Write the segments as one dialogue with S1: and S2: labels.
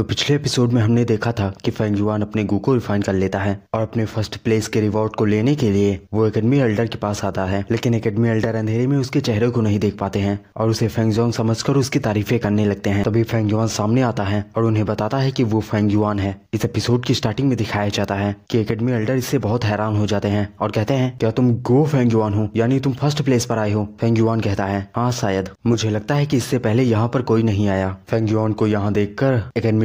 S1: तो पिछले एपिसोड में हमने देखा था कि फैंगजुआन अपने गु को रिफाइन कर लेता है और अपने फर्स्ट प्लेस के रिवॉर्ड को लेने के लिए वो एकेडमी एल्डर के पास आता है लेकिन एकेडमी एल्डर अंधेरे में उसके चेहरे को नहीं देख पाते हैं और उसे फैंगजुआन समझकर उसकी तारीफें करने लगते हैं तभी फैंगजुआन सामने आता है और उन्हें बताता है की वो फैंगजुआन है इस एपिसोड की स्टार्टिंग में दिखाया जाता है की एकेडमी एल्डर इससे बहुत हैरान हो जाते हैं और कहते हैं क्या तुम गो फैंगजुआन हो यानी तुम फर्स्ट प्लेस पर आए हो फैंगजुआन कहता है हाँ शायद मुझे लगता है की इससे पहले यहाँ पर कोई नहीं आया फैंगजुआन को यहाँ देख कर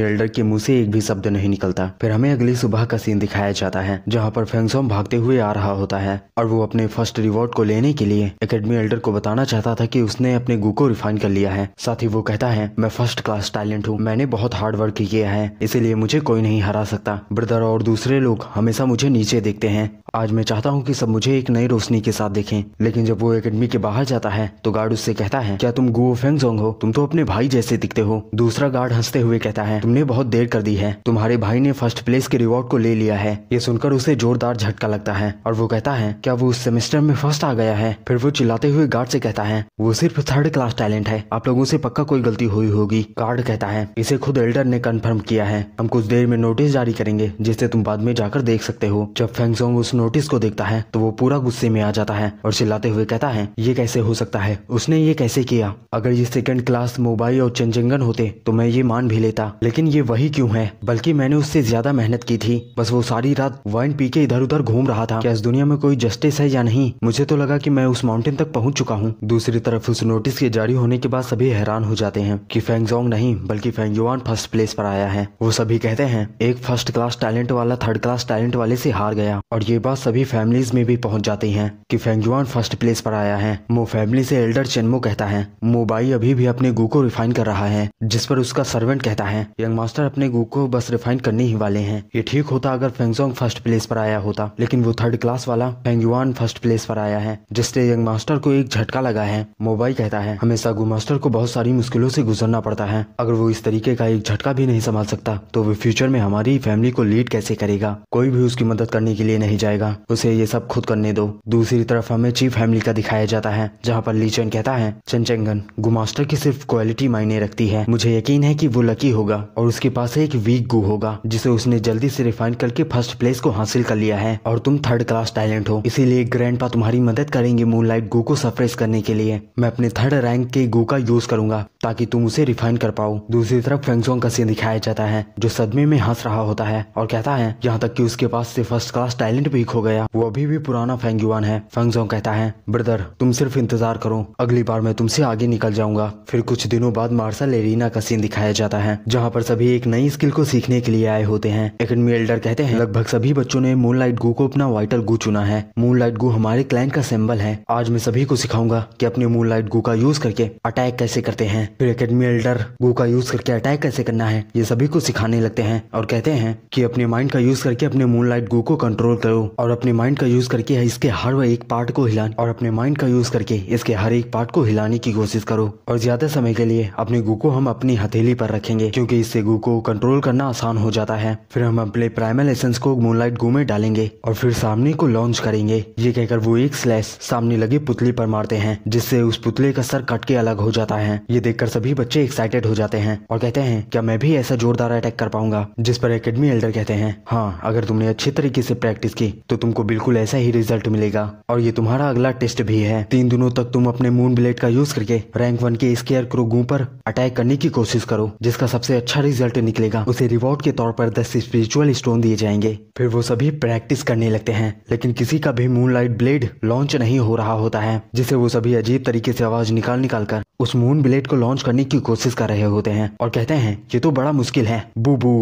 S1: एल्डर के मुंह से एक भी शब्द नहीं निकलता फिर हमें अगली सुबह का सीन दिखाया जाता है जहाँ पर फेंगसोम भागते हुए आ रहा होता है और वो अपने फर्स्ट रिवॉर्ड को लेने के लिए अकेडमी एल्डर को बताना चाहता था की उसने अपने गु को रिफाइन कर लिया है साथ ही वो कहता है मैं फर्स्ट क्लास टैलेंट हूँ मैंने बहुत हार्ड वर्क किया है इसीलिए मुझे कोई नहीं हरा सकता ब्रदर और दूसरे लोग हमेशा मुझे नीचे देखते हैं आज मैं चाहता हूँ कि सब मुझे एक नई रोशनी के साथ देखें लेकिन जब वो एकेडमी के बाहर जाता है तो गार्ड उससे कहता है क्या तुम गुओ जोंग हो तुम तो अपने भाई जैसे दिखते हो दूसरा गार्ड हंसते हुए कहता है तुमने बहुत देर कर दी है तुम्हारे भाई ने फर्स्ट प्लेस के रिवॉर्ड को ले लिया है ये सुनकर उसे जोरदार झटका लगता है और वो कहता है क्या वो उस सेमेस्टर में फर्स्ट आ गया है फिर वो चिल्लाते हुए गार्ड से कहता है वो सिर्फ थर्ड क्लास टैलेंट है आप लोगों से पक्का कोई गलती हुई होगी गार्ड कहता है इसे खुद एल्डर ने कन्फर्म किया है हम कुछ देर में नोटिस जारी करेंगे जिसे तुम बाद में जाकर देख सकते हो जब फेंगजोंग उस नोटिस को देखता है तो वो पूरा गुस्से में आ जाता है और चिल्लाते हुए कहता है ये कैसे हो सकता है उसने ये कैसे किया अगर ये सेकंड क्लास मोबाइल और चंजंगन होते तो मैं ये मान भी लेता लेकिन ये वही क्यों है बल्कि मैंने उससे ज्यादा मेहनत की थी बस वो सारी रात वाइन पी के इधर उधर घूम रहा था क्या इस दुनिया में कोई जस्टिस है या नहीं मुझे तो लगा की मैं उस माउंटेन तक पहुँच चुका हूँ दूसरी तरफ उस नोटिस के जारी होने के बाद सभी हैरान हो जाते हैं की फैंगजोंग नहीं बल्कि फैंगयुआन फर्स्ट प्लेस पर आया है वो सभी कहते हैं एक फर्स्ट क्लास टैलेंट वाला थर्ड क्लास टैलेंट वाले से हार गया और ये बात बात सभी फैमिलीज में भी पहुंच जाती है कि फेंगजुआन फर्स्ट प्लेस पर आया है मो फैमिली से एल्डर चेनमो कहता है मोबाई अभी भी अपने गु को रिफाइन कर रहा है जिस पर उसका सर्वेंट कहता है यंग मास्टर अपने गु को बस रिफाइन करने ही वाले हैं ये ठीक होता अगर फेंगजोंग फर्स्ट प्लेस पर आया होता लेकिन वो थर्ड क्लास वाला फेंगजुआन फर्स्ट प्लेस पर आया है जिससे यंग मास्टर को एक झटका लगा है मोबाई कहता है हमेशा गु मास्टर को बहुत सारी मुश्किलों से गुजरना पड़ता है अगर वो इस तरीके का एक झटका भी नहीं संभाल सकता तो वो फ्यूचर में हमारी फैमिली को लीड कैसे करेगा कोई भी उसकी मदद करने के लिए नहीं जाएगा जाएगा उसे ये सब खुद करने दो दूसरी तरफ हमें चीफ फैमिली का दिखाया जाता है जहाँ पर लीचन कहता है चंचेंगन गुमास्टर की सिर्फ क्वालिटी मायने रखती है मुझे यकीन है की वो लकी होगा और उसके पास एक वीक गु होगा जिसे उसने जल्दी ऐसी रिफाइन करके फर्स्ट प्लेस को हासिल कर लिया है और तुम थर्ड क्लास टैलेंट हो इसीलिए ग्रैंड तुम्हारी मदद करेंगे मूनलाइट गु को सफ्रेस करने के लिए मैं अपने थर्ड रैंक के गु का यूज करूंगा ताकि तुम उसे रिफाइन कर पाओ दूसरी तरफ फेंगजोंग का सीन दिखाया जाता है जो सदमे में हंस रहा होता है और कहता है यहाँ तक कि उसके पास से फर्स्ट क्लास टैलेंट भी वीक हो गया वो अभी भी पुराना युआन है जोंग कहता है ब्रदर तुम सिर्फ इंतजार करो अगली बार मैं तुमसे आगे निकल जाऊंगा फिर कुछ दिनों बाद मार्शल एरिना का सीन दिखाया जाता है जहाँ पर सभी एक नई स्किल को सीखने के लिए आए होते हैं एकेडमी एल्डर कहते हैं लगभग सभी बच्चों ने मून लाइट गू को अपना वाइटल गु चुना है मून लाइट गू हमारे क्लाइंट का सिंबल है आज मैं सभी को सिखाऊंगा कि अपने मून लाइट गू का यूज करके अटैक कैसे करते हैं फिर अकेडमी एल्डर गु का यूज करके अटैक कैसे करना है ये सभी को सिखाने लगते हैं और कहते हैं कि अपने माइंड का यूज करके अपने मून लाइट गू को कंट्रोल करो और अपने माइंड का यूज करके इसके हर एक पार्ट को हिला और अपने माइंड का यूज करके इसके हर एक पार्ट को हिलाने की कोशिश करो और ज्यादा समय के लिए अपने गु को हम अपनी हथेली पर रखेंगे क्योंकि इससे गु को कंट्रोल करना आसान हो जाता है फिर हम अपने प्राइमल एसेंस को मूनलाइट गु में डालेंगे और फिर सामने को लॉन्च करेंगे ये कहकर वो एक स्लैश सामने लगी पुतली पर मारते हैं जिससे उस पुतले का सर कट के अलग हो जाता है ये देखकर सभी बच्चे एक्साइटेड हो जाते हैं और कहते हैं क्या मैं भी ऐसा जोरदार अटैक कर पाऊंगा जिस पर एकेडमी एल्डर कहते हैं हाँ अगर तुमने अच्छे तरीके से प्रैक्टिस की तो तुमको बिल्कुल ऐसा ही रिजल्ट मिलेगा और ये तुम्हारा अगला टेस्ट भी है तीन दिनों तक तुम अपने मून ब्लेड का यूज करके रैंक वन के स्केयर गु पर अटैक करने की कोशिश करो जिसका सबसे अच्छा रिजल्ट निकलेगा उसे रिवॉर्ड के तौर पर दस स्पिरिचुअल स्टोन दिए जाएंगे फिर वो सभी प्रैक्टिस करने लगते हैं लेकिन किसी का भी लाइट ब्लेड लॉन्च नहीं हो रहा होता है जिसे वो सभी अजीब तरीके से आवाज निकाल निकाल कर उस मून ब्लेड को लॉन्च करने की कोशिश कर रहे होते हैं और कहते हैं ये तो बड़ा मुश्किल है बुबू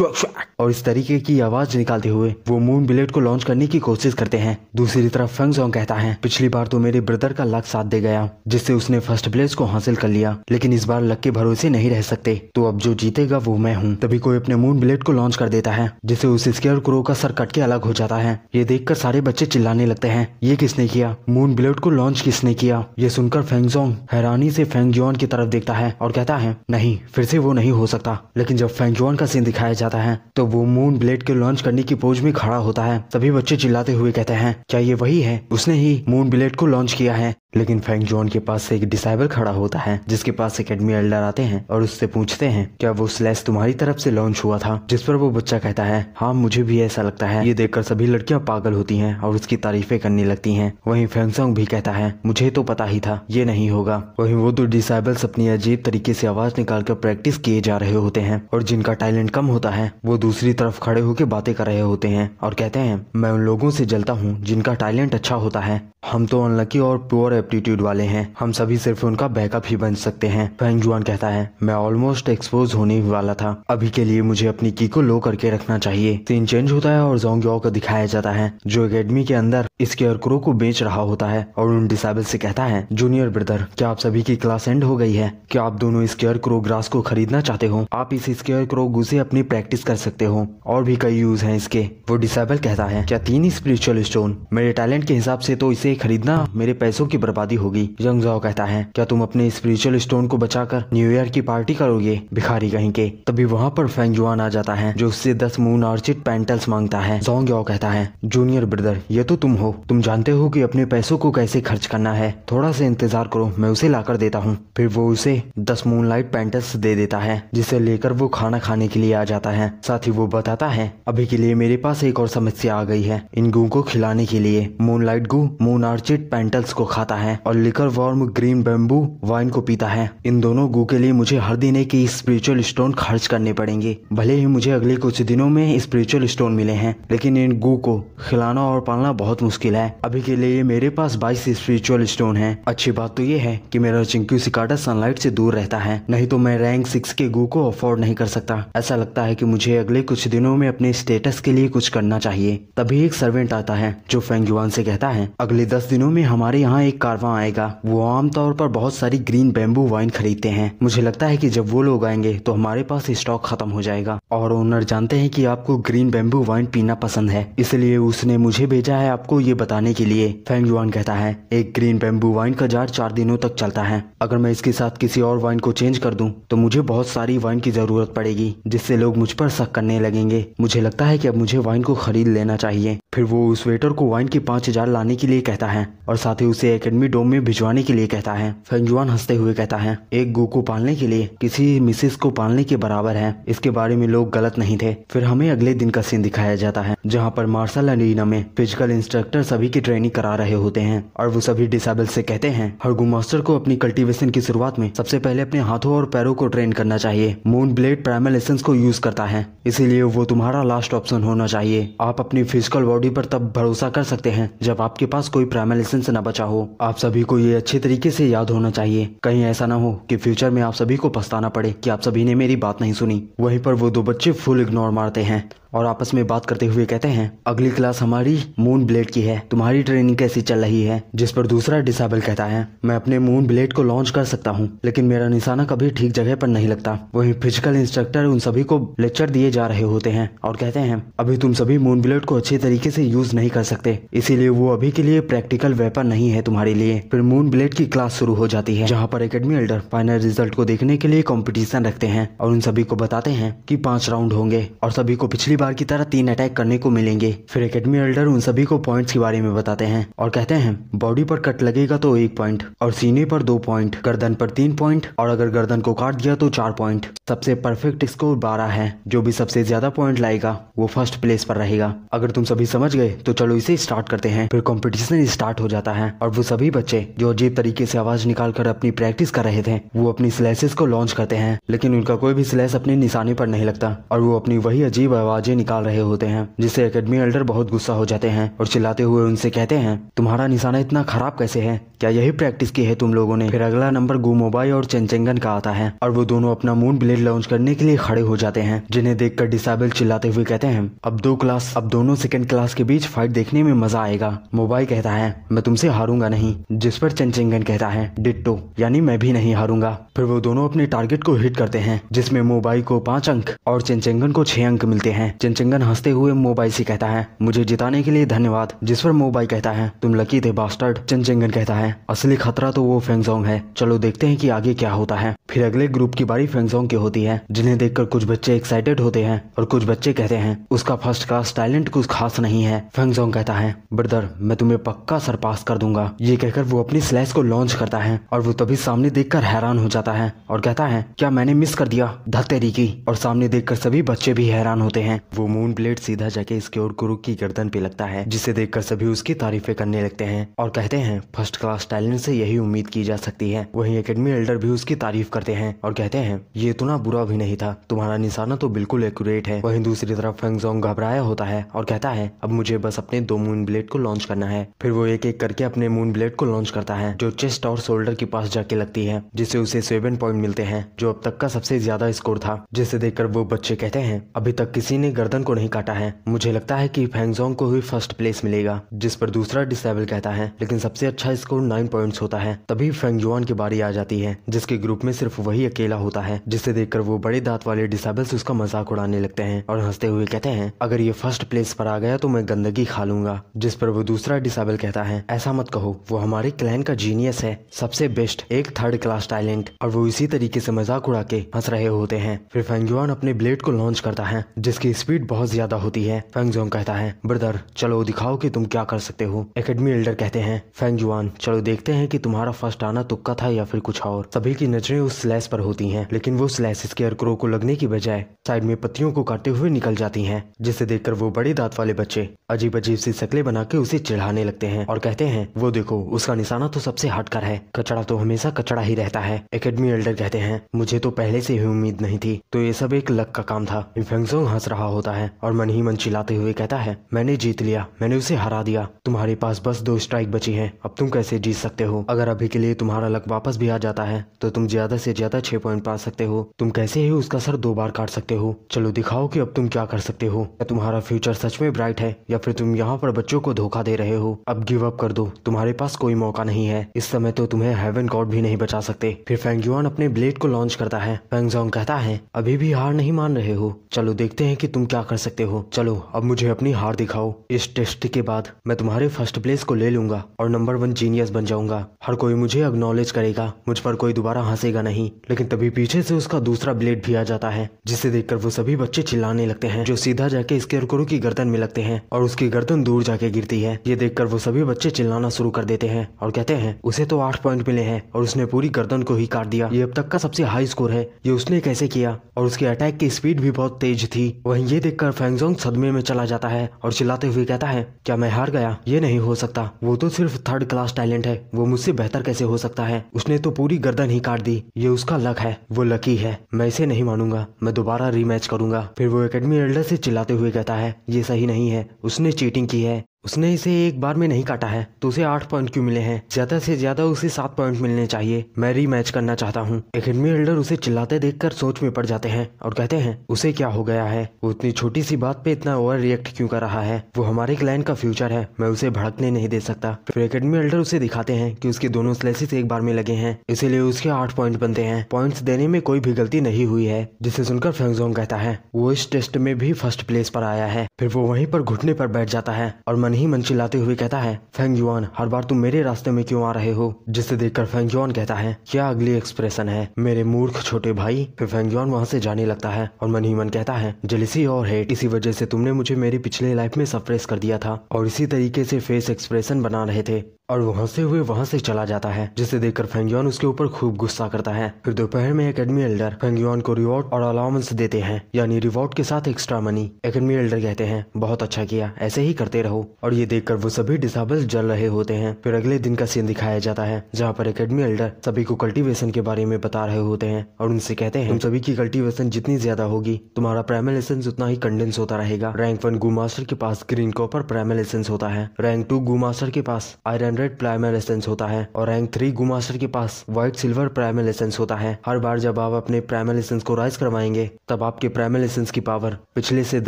S1: और इस तरीके की आवाज निकालते हुए वो मून बिलेट को लॉन्च करने की कोशिश करते हैं दूसरी तरफ फेंगजोंग कहता है पिछली बार तो मेरे ब्रदर का लक साथ दे गया जिससे उसने फर्स्ट प्लेस को हासिल कर लिया लेकिन इस बार लक के भरोसे नहीं रह सकते तो अब जो जीतेगा वो मैं हूँ तभी कोई अपने मून बिलेट को लॉन्च कर देता है जिसे उस स्केयर क्रो का सर कट के अलग हो जाता है ये कर सारे बच्चे चिल्लाने लगते हैं ये किसने किया मून बिलेट को लॉन्च किसने किया ये सुनकर फेंगजोंग हैरानी से फेंगजोन की तरफ देखता है और कहता है नहीं फिर से वो नहीं हो सकता लेकिन जब फेंगजोन का सीन दिखाया जाता है तो वो मून ब्लेड के लॉन्च करने की पोज में खड़ा होता है तभी बच्चे चिल्लाते हुए कहते हैं क्या ये वही है उसने ही मून ब्लेड को लॉन्च किया है लेकिन फैंग जोन के पास एक डिसाइबल खड़ा होता है जिसके पास एकेडमी एल्डर आते हैं और उससे पूछते हैं क्या वो स्लैश तुम्हारी तरफ से लॉन्च हुआ था जिस पर वो बच्चा कहता है हाँ मुझे भी ऐसा लगता है ये देखकर सभी लड़कियां पागल होती हैं और उसकी तारीफें करने लगती हैं वहीं फैंगसोंग भी कहता है मुझे तो पता ही था ये नहीं होगा वही वो दो डिसाइबल्स अपनी अजीब तरीके से आवाज निकाल कर प्रैक्टिस किए जा रहे होते हैं और जिनका टैलेंट कम होता है वो दूसरी तरफ खड़े होकर बातें कर रहे होते हैं और कहते हैं मैं उन लोगों से जलता हूँ जिनका टैलेंट अच्छा होता है हम तो अनलकी और प्योर एप्टीट्यूड वाले हैं हम सभी सिर्फ उनका बैकअप ही बन सकते हैं फैंग जुआन कहता है मैं ऑलमोस्ट एक्सपोज होने वाला था अभी के लिए मुझे अपनी की को लो करके रखना चाहिए सीन चेंज होता है और जोंग को दिखाया जाता है जो अकेडमी के अंदर इसके अर्करों को बेच रहा होता है और उन डिसबल से कहता है जूनियर ब्रदर क्या आप सभी की क्लास एंड हो गई है क्या आप दोनों स्केयर क्रो ग्रास को खरीदना चाहते हो आप इस स्केयर क्रो गु ऐसी अपनी प्रैक्टिस कर सकते हो और भी कई यूज हैं इसके वो डिसेबल कहता है क्या तीन स्पिरिचुअल स्टोन मेरे टैलेंट के हिसाब से तो इसे खरीदना मेरे पैसों की बर्बादी होगी जंग जाओ कहता है क्या तुम अपने स्पिरिचुअल स्टोन को बचाकर न्यू ईयर की पार्टी करोगे भिखारी कहीं के तभी वहाँ पर जुआन आ जाता है जो उससे दस मून आर्चिड पेंटल्स मांगता है जोंग जाओ कहता है जूनियर ब्रदर ये तो तुम हो तुम जानते हो की अपने पैसों को कैसे खर्च करना है थोड़ा सा इंतजार करो मैं उसे ला देता हूँ फिर वो उसे दस मून लाइट पेंटल्स दे देता है जिसे लेकर वो खाना खाने के लिए आ जाता है साथ ही वो बताता है अभी के लिए मेरे पास एक और समस्या आ गई है इन गु को खिलाने के लिए moon light Gu moon orchid petals को खाता है है और liquor worm green bamboo wine को पीता है इन दोनों गु के लिए मुझे हर दिन एक स्पिरिचुअल स्टोन खर्च करने पड़ेंगे भले ही मुझे अगले कुछ दिनों में स्पिरिचुअल स्टोन मिले हैं लेकिन इन गु को खिलाना और पालना बहुत मुश्किल है अभी के लिए मेरे पास बाईस स्पिरिचुअल स्टोन है अच्छी बात तो ये है की मेरा चिंकू सिकाटा सनलाइट ऐसी दूर रहता है नहीं तो मैं रैंक सिक्स के गु को अफोर्ड नहीं कर सकता ऐसा लगता है की मुझे अगले कुछ दिनों में अपने स्टेटस के लिए कुछ करना चाहिए तभी एक सर्वेंट आता है जो फेंगुआन से कहता है अगले दस दिनों में हमारे यहाँ एक कारवां आएगा वो आमतौर पर बहुत सारी ग्रीन बेम्बू वाइन खरीदते हैं मुझे लगता है कि जब वो लोग आएंगे तो हमारे पास स्टॉक खत्म हो जाएगा और ओनर जानते हैं कि आपको ग्रीन बेम्बू वाइन पीना पसंद है इसलिए उसने मुझे भेजा है आपको ये बताने के लिए फैंग युआन कहता है एक ग्रीन बेम्बू वाइन का जार चार दिनों तक चलता है अगर मैं इसके साथ किसी और वाइन को चेंज कर दूँ तो मुझे बहुत सारी वाइन की जरूरत पड़ेगी जिससे लोग मुझ पर शक करने लगेंगे मुझे लगता है की अब मुझे वाइन को खरीद लेना चाहिए फिर वो उस वेटर को वाइन के पाँच हजार लाने के लिए कहता है और साथ ही उसे एक एकेडमी डोम में भिजवाने के लिए कहता है फेंगजुआन हंसते हुए कहता है एक गु को पालने के लिए किसी मिसिस को पालने के बराबर है इसके बारे में लोग गलत नहीं थे फिर हमें अगले दिन का सीन दिखाया जाता है जहाँ पर मार्शल अरीना में फिजिकल इंस्ट्रक्टर सभी की ट्रेनिंग करा रहे होते हैं और वो सभी डिसेबल से कहते हैं हरगू मास्टर को अपनी कल्टीवेशन की शुरुआत में सबसे पहले अपने हाथों और पैरों को ट्रेन करना चाहिए मून ब्लेड प्राइमल एसेंस को यूज करता है इसीलिए वो तुम्हारा लास्ट ऑप्शन होना चाहिए आप अपनी फिजिकल बॉडी पर तब भरोसा कर सकते हैं जब आपके पास कोई प्राइमल एसेंस न बचा हो आप सभी को ये अच्छे तरीके से याद होना चाहिए कहीं ऐसा ना हो कि फ्यूचर में आप सभी को पछताना पड़े कि आप सभी ने मेरी बात नहीं सुनी वहीं पर वो दो बच्चे फुल इग्नोर मारते हैं और आपस में बात करते हुए कहते हैं अगली क्लास हमारी मून ब्लेड की है तुम्हारी ट्रेनिंग कैसी चल रही है जिस पर दूसरा डिसाबल कहता है मैं अपने मून ब्लेड को लॉन्च कर सकता हूँ लेकिन मेरा निशाना कभी ठीक जगह पर नहीं लगता वही फिजिकल इंस्ट्रक्टर उन सभी को लेक्चर दिए जा रहे होते हैं और कहते हैं अभी तुम सभी मून ब्लेड को अच्छे तरीके से यूज नहीं कर सकते इसीलिए वो अभी के लिए प्रैक्टिकल वेपन नहीं है तुम्हारे लिए फिर मून ब्लेड की क्लास शुरू हो जाती है जहाँ पर एकेडमी एल्डर फाइनल रिजल्ट को देखने के लिए कॉम्पिटिशन रखते हैं और उन सभी को बताते हैं की पांच राउंड होंगे और सभी को पिछली बार की तरह तीन अटैक करने को मिलेंगे फिर एकेडमी एल्डर उन सभी को पॉइंट्स के बारे में बताते हैं और कहते हैं बॉडी पर कट लगेगा तो एक पॉइंट और सीने पर दो पॉइंट गर्दन पर तीन पॉइंट और अगर गर्दन को काट दिया तो चार पॉइंट सबसे परफेक्ट स्कोर बारह है जो भी सबसे ज्यादा पॉइंट लाएगा वो फर्स्ट प्लेस पर रहेगा अगर तुम सभी समझ गए तो चलो इसे स्टार्ट करते हैं फिर कॉम्पिटिशन स्टार्ट हो जाता है और वो सभी बच्चे जो अजीब तरीके से आवाज निकाल कर अपनी प्रैक्टिस कर रहे थे वो अपनी स्लैसेस को लॉन्च करते हैं लेकिन उनका कोई भी स्लैस अपने निशाने पर नहीं लगता और वो अपनी वही अजीब आवाजें बच्चे निकाल रहे होते हैं जिससे एकेडमी एल्डर बहुत गुस्सा हो जाते हैं और चिल्लाते हुए उनसे कहते हैं तुम्हारा निशाना इतना खराब कैसे है क्या यही प्रैक्टिस की है तुम लोगों ने फिर अगला नंबर गुमोबाई और चेंचेंगन का आता है और वो दोनों अपना मून ब्लेड लॉन्च करने के लिए खड़े हो जाते हैं जिन्हें देखकर कर चिल्लाते हुए कहते हैं अब दो क्लास अब दोनों सेकेंड क्लास के बीच फाइट देखने में मजा आएगा मोबाइल कहता है मैं तुमसे हारूंगा नहीं जिस पर चंचेंगन कहता है डिट्टो यानी मैं भी नहीं हारूंगा फिर वो दोनों अपने टारगेट को हिट करते हैं जिसमें मोबाइल को पांच अंक और चंचेंगन को छह अंक मिलते हैं चिंचिंगन हंसते हुए मोबाई से कहता है मुझे जिताने के लिए धन्यवाद जिस पर मोबाई कहता है तुम लकी थे बास्टर्ड चिंचिंगन कहता है असली खतरा तो वो फेंगजोंग है चलो देखते हैं कि आगे क्या होता है फिर अगले ग्रुप की बारी फेंगजोंग की होती है जिन्हें देखकर कुछ बच्चे एक्साइटेड होते हैं और कुछ बच्चे कहते हैं उसका फर्स्ट क्लास टैलेंट कुछ खास नहीं है फेंगजोंग कहता है ब्रदर मैं तुम्हें पक्का सरपास कर दूंगा ये कहकर वो अपनी स्लैस को लॉन्च करता है और वो तभी सामने कर हैरान हो जाता है और कहता है क्या मैंने मिस कर दिया धत्तेरी की और सामने कर सभी बच्चे भी हैरान होते हैं वो मून ब्लेड सीधा जाके इसके और गुरु की गर्दन पे लगता है जिसे देखकर सभी उसकी तारीफे करने लगते हैं और कहते हैं फर्स्ट क्लास टैलेंट से यही उम्मीद की जा सकती है वही एकेडमी एल्डर भी उसकी तारीफ करते हैं और कहते हैं ये इतना बुरा भी नहीं था तुम्हारा निशाना तो बिल्कुल एक्यूरेट है वहीं दूसरी तरफ फेंगजोंग घबराया होता है और कहता है अब मुझे बस अपने दो मून ब्लेड को लॉन्च करना है फिर वो एक एक करके अपने मून ब्लेड को लॉन्च करता है जो चेस्ट और शोल्डर के पास जाके लगती है जिससे उसे सेवन पॉइंट मिलते हैं जो अब तक का सबसे ज्यादा स्कोर था जिसे देखकर वो बच्चे कहते हैं अभी तक किसी ने गर्दन को नहीं काटा है मुझे लगता है कि फेंगजोंग को ही फर्स्ट प्लेस मिलेगा जिस पर दूसरा डिसेबल कहता है लेकिन सबसे अच्छा स्कोर नाइन पॉइंट्स होता है तभी फेंगजुआन की बारी आ जाती है जिसके ग्रुप में सिर्फ वही अकेला होता है जिसे देखकर वो बड़े दांत वाले डिसेबल्स उसका मजाक उड़ाने लगते हैं और हंसते हुए कहते हैं अगर ये फर्स्ट प्लेस पर आ गया तो मैं गंदगी खा लूंगा जिस पर वो दूसरा डिसेबल कहता है ऐसा मत कहो वो हमारे क्लैन का जीनियस है सबसे बेस्ट एक थर्ड क्लास टैलेंट और वो इसी तरीके से मजाक उड़ा के हंस रहे होते हैं फिर फेंगजुआन अपने ब्लेड को लॉन्च करता है जिसकी स्पीड बहुत ज्यादा होती है फेंगजोंग कहता है ब्रदर चलो दिखाओ कि तुम क्या कर सकते हो एकेडमी एल्डर कहते हैं फेंगजुआन चलो देखते हैं कि तुम्हारा फर्स्ट आना तुक्का था या फिर कुछ और सभी की नजरें उस स्लैश पर होती हैं लेकिन वो स्लैश स्केयर क्रो को लगने की बजाय साइड में पत्तियों को काटते हुए निकल जाती है जिसे देखकर वो बड़े दांत वाले बच्चे अजीब अजीब सी सकले बना के उसे चिढ़ाने लगते हैं और कहते हैं वो देखो उसका निशाना तो सबसे हटकर है कचड़ा तो हमेशा कचड़ा ही रहता है एकेडमी एल्डर कहते हैं मुझे तो पहले से ही उम्मीद नहीं थी तो ये सब एक लक का काम था फेंगजोंग हंस रहा होता है और मन ही मन चिल्लाते हुए कहता है मैंने जीत लिया मैंने उसे हरा दिया तुम्हारे पास बस दो स्ट्राइक बची है अब तुम कैसे जीत सकते हो अगर अभी के लिए तुम्हारा लक वापस भी आ जाता है तो तुम ज्यादा से ज्यादा छह पॉइंट पा सकते हो तुम कैसे ही उसका सर दो बार काट सकते हो चलो दिखाओ की अब तुम क्या कर सकते हो या तुम्हारा फ्यूचर सच में ब्राइट है या फिर तुम यहाँ पर बच्चों को धोखा दे रहे हो अब गिव अप कर दो तुम्हारे पास कोई मौका नहीं है इस समय तो तुम्हें हेवन गॉड भी नहीं बचा सकते फिर फेंगयुआन अपने ब्लेड को लॉन्च करता है फेंगजोंग कहता है अभी भी हार नहीं मान रहे हो चलो देखते हैं कि तुम तुम क्या कर सकते हो चलो अब मुझे अपनी हार दिखाओ इस टेस्ट के बाद मैं तुम्हारे फर्स्ट प्लेस को ले लूंगा और नंबर वन जीनियस बन जाऊंगा हर कोई मुझे अग्नोलेज करेगा मुझ पर कोई दोबारा हंसेगा नहीं लेकिन तभी पीछे से उसका दूसरा ब्लेड भी आ जाता है जिसे देखकर वो सभी बच्चे चिल्लाने लगते हैं जो सीधा जाके इसके की गर्दन में लगते हैं और उसकी गर्दन दूर जाके गिरती है ये देखकर वो सभी बच्चे चिल्लाना शुरू कर देते हैं और कहते हैं उसे तो आठ पॉइंट मिले हैं और उसने पूरी गर्दन को ही काट दिया ये अब तक का सबसे हाई स्कोर है ये उसने कैसे किया और उसके अटैक की स्पीड भी बहुत तेज थी वही ये देखकर फैंगजोंग सदमे में चला जाता है और चिल्लाते हुए कहता है क्या मैं हार गया ये नहीं हो सकता वो तो सिर्फ थर्ड क्लास टैलेंट है वो मुझसे बेहतर कैसे हो सकता है उसने तो पूरी गर्दन ही काट दी ये उसका लक है वो लकी है मैं इसे नहीं मानूंगा मैं दोबारा रीमैच करूंगा फिर वो एकेडमी एल्डर से चिल्लाते हुए कहता है ये सही नहीं है उसने चीटिंग की है उसने इसे एक बार में नहीं काटा है तो उसे आठ पॉइंट क्यों मिले हैं ज्यादा से ज्यादा उसे सात पॉइंट मिलने चाहिए मैं री मैच करना चाहता हूँ अकेडमी एल्डर उसे चिल्लाते देखकर सोच में पड़ जाते हैं और कहते हैं उसे क्या हो गया है वो इतनी छोटी सी बात पे इतना ओवर रिएक्ट क्यों कर रहा है वो हमारे क्लाइंट का फ्यूचर है मैं उसे भड़कने नहीं दे सकता फिर अकेडमी एल्डर उसे दिखाते हैं की उसके दोनों स्लेसेस एक बार में लगे हैं इसीलिए उसके आठ पॉइंट बनते हैं पॉइंट देने में कोई भी गलती नहीं हुई है जिसे सुनकर फेंगजोंग कहता है वो इस टेस्ट में भी फर्स्ट प्लेस पर आया है फिर वो वहीं पर घुटने पर बैठ जाता है और मन मन ही मन चिल्लाते हुए कहता है फेंग युआन हर बार तुम मेरे रास्ते में क्यों आ रहे हो जिसे देखकर फेंग युआन कहता है क्या अगली एक्सप्रेशन है मेरे मूर्ख छोटे भाई फिर फेंग युआन वहाँ से जाने लगता है और मन ही मन कहता है जलिसी और हेट इसी वजह से तुमने मुझे मेरी पिछले लाइफ में सप्रेस कर दिया था और इसी तरीके से फेस एक्सप्रेशन बना रहे थे और वहाँ से हुए वहाँ से चला जाता है जिसे देखकर फेंगयोन उसके ऊपर खूब गुस्सा करता है फिर दोपहर में एकेडमी एल्डर फेंगयोन को रिवॉर्ड और अलाउंस देते हैं यानी रिवॉर्ड के साथ एक्स्ट्रा मनी एकेडमी एल्डर कहते हैं बहुत अच्छा किया ऐसे ही करते रहो और ये देखकर वो सभी डिसाबल जल रहे होते हैं फिर अगले दिन का सीन दिखाया जाता है जहाँ पर एकेडमी एल्डर सभी को कल्टिवेशन के बारे में बता रहे होते हैं और उनसे कहते हैं सभी की कल्टिवेशन जितनी ज्यादा होगी तुम्हारा प्राइमरी लाइसेंस उतना ही कंडेंस होता रहेगा रैंक वन गुमास्टर मास्टर के पास ग्रीन कॉपर प्राइमरी लाइसेंस होता है रैंक टू गुमास्टर के पास आयरन हंड्रेड प्लाई लाइसेंस होता है और रैंक थ्री गुमास्टर के पास व्हाइट सिल्वर प्राइमल लाइसेंस होता है हर बार जब आप अपने प्राइमल लाइसेंस को राइज करवाएंगे तब आपके प्राइमल लाइसेंस की पावर पिछले से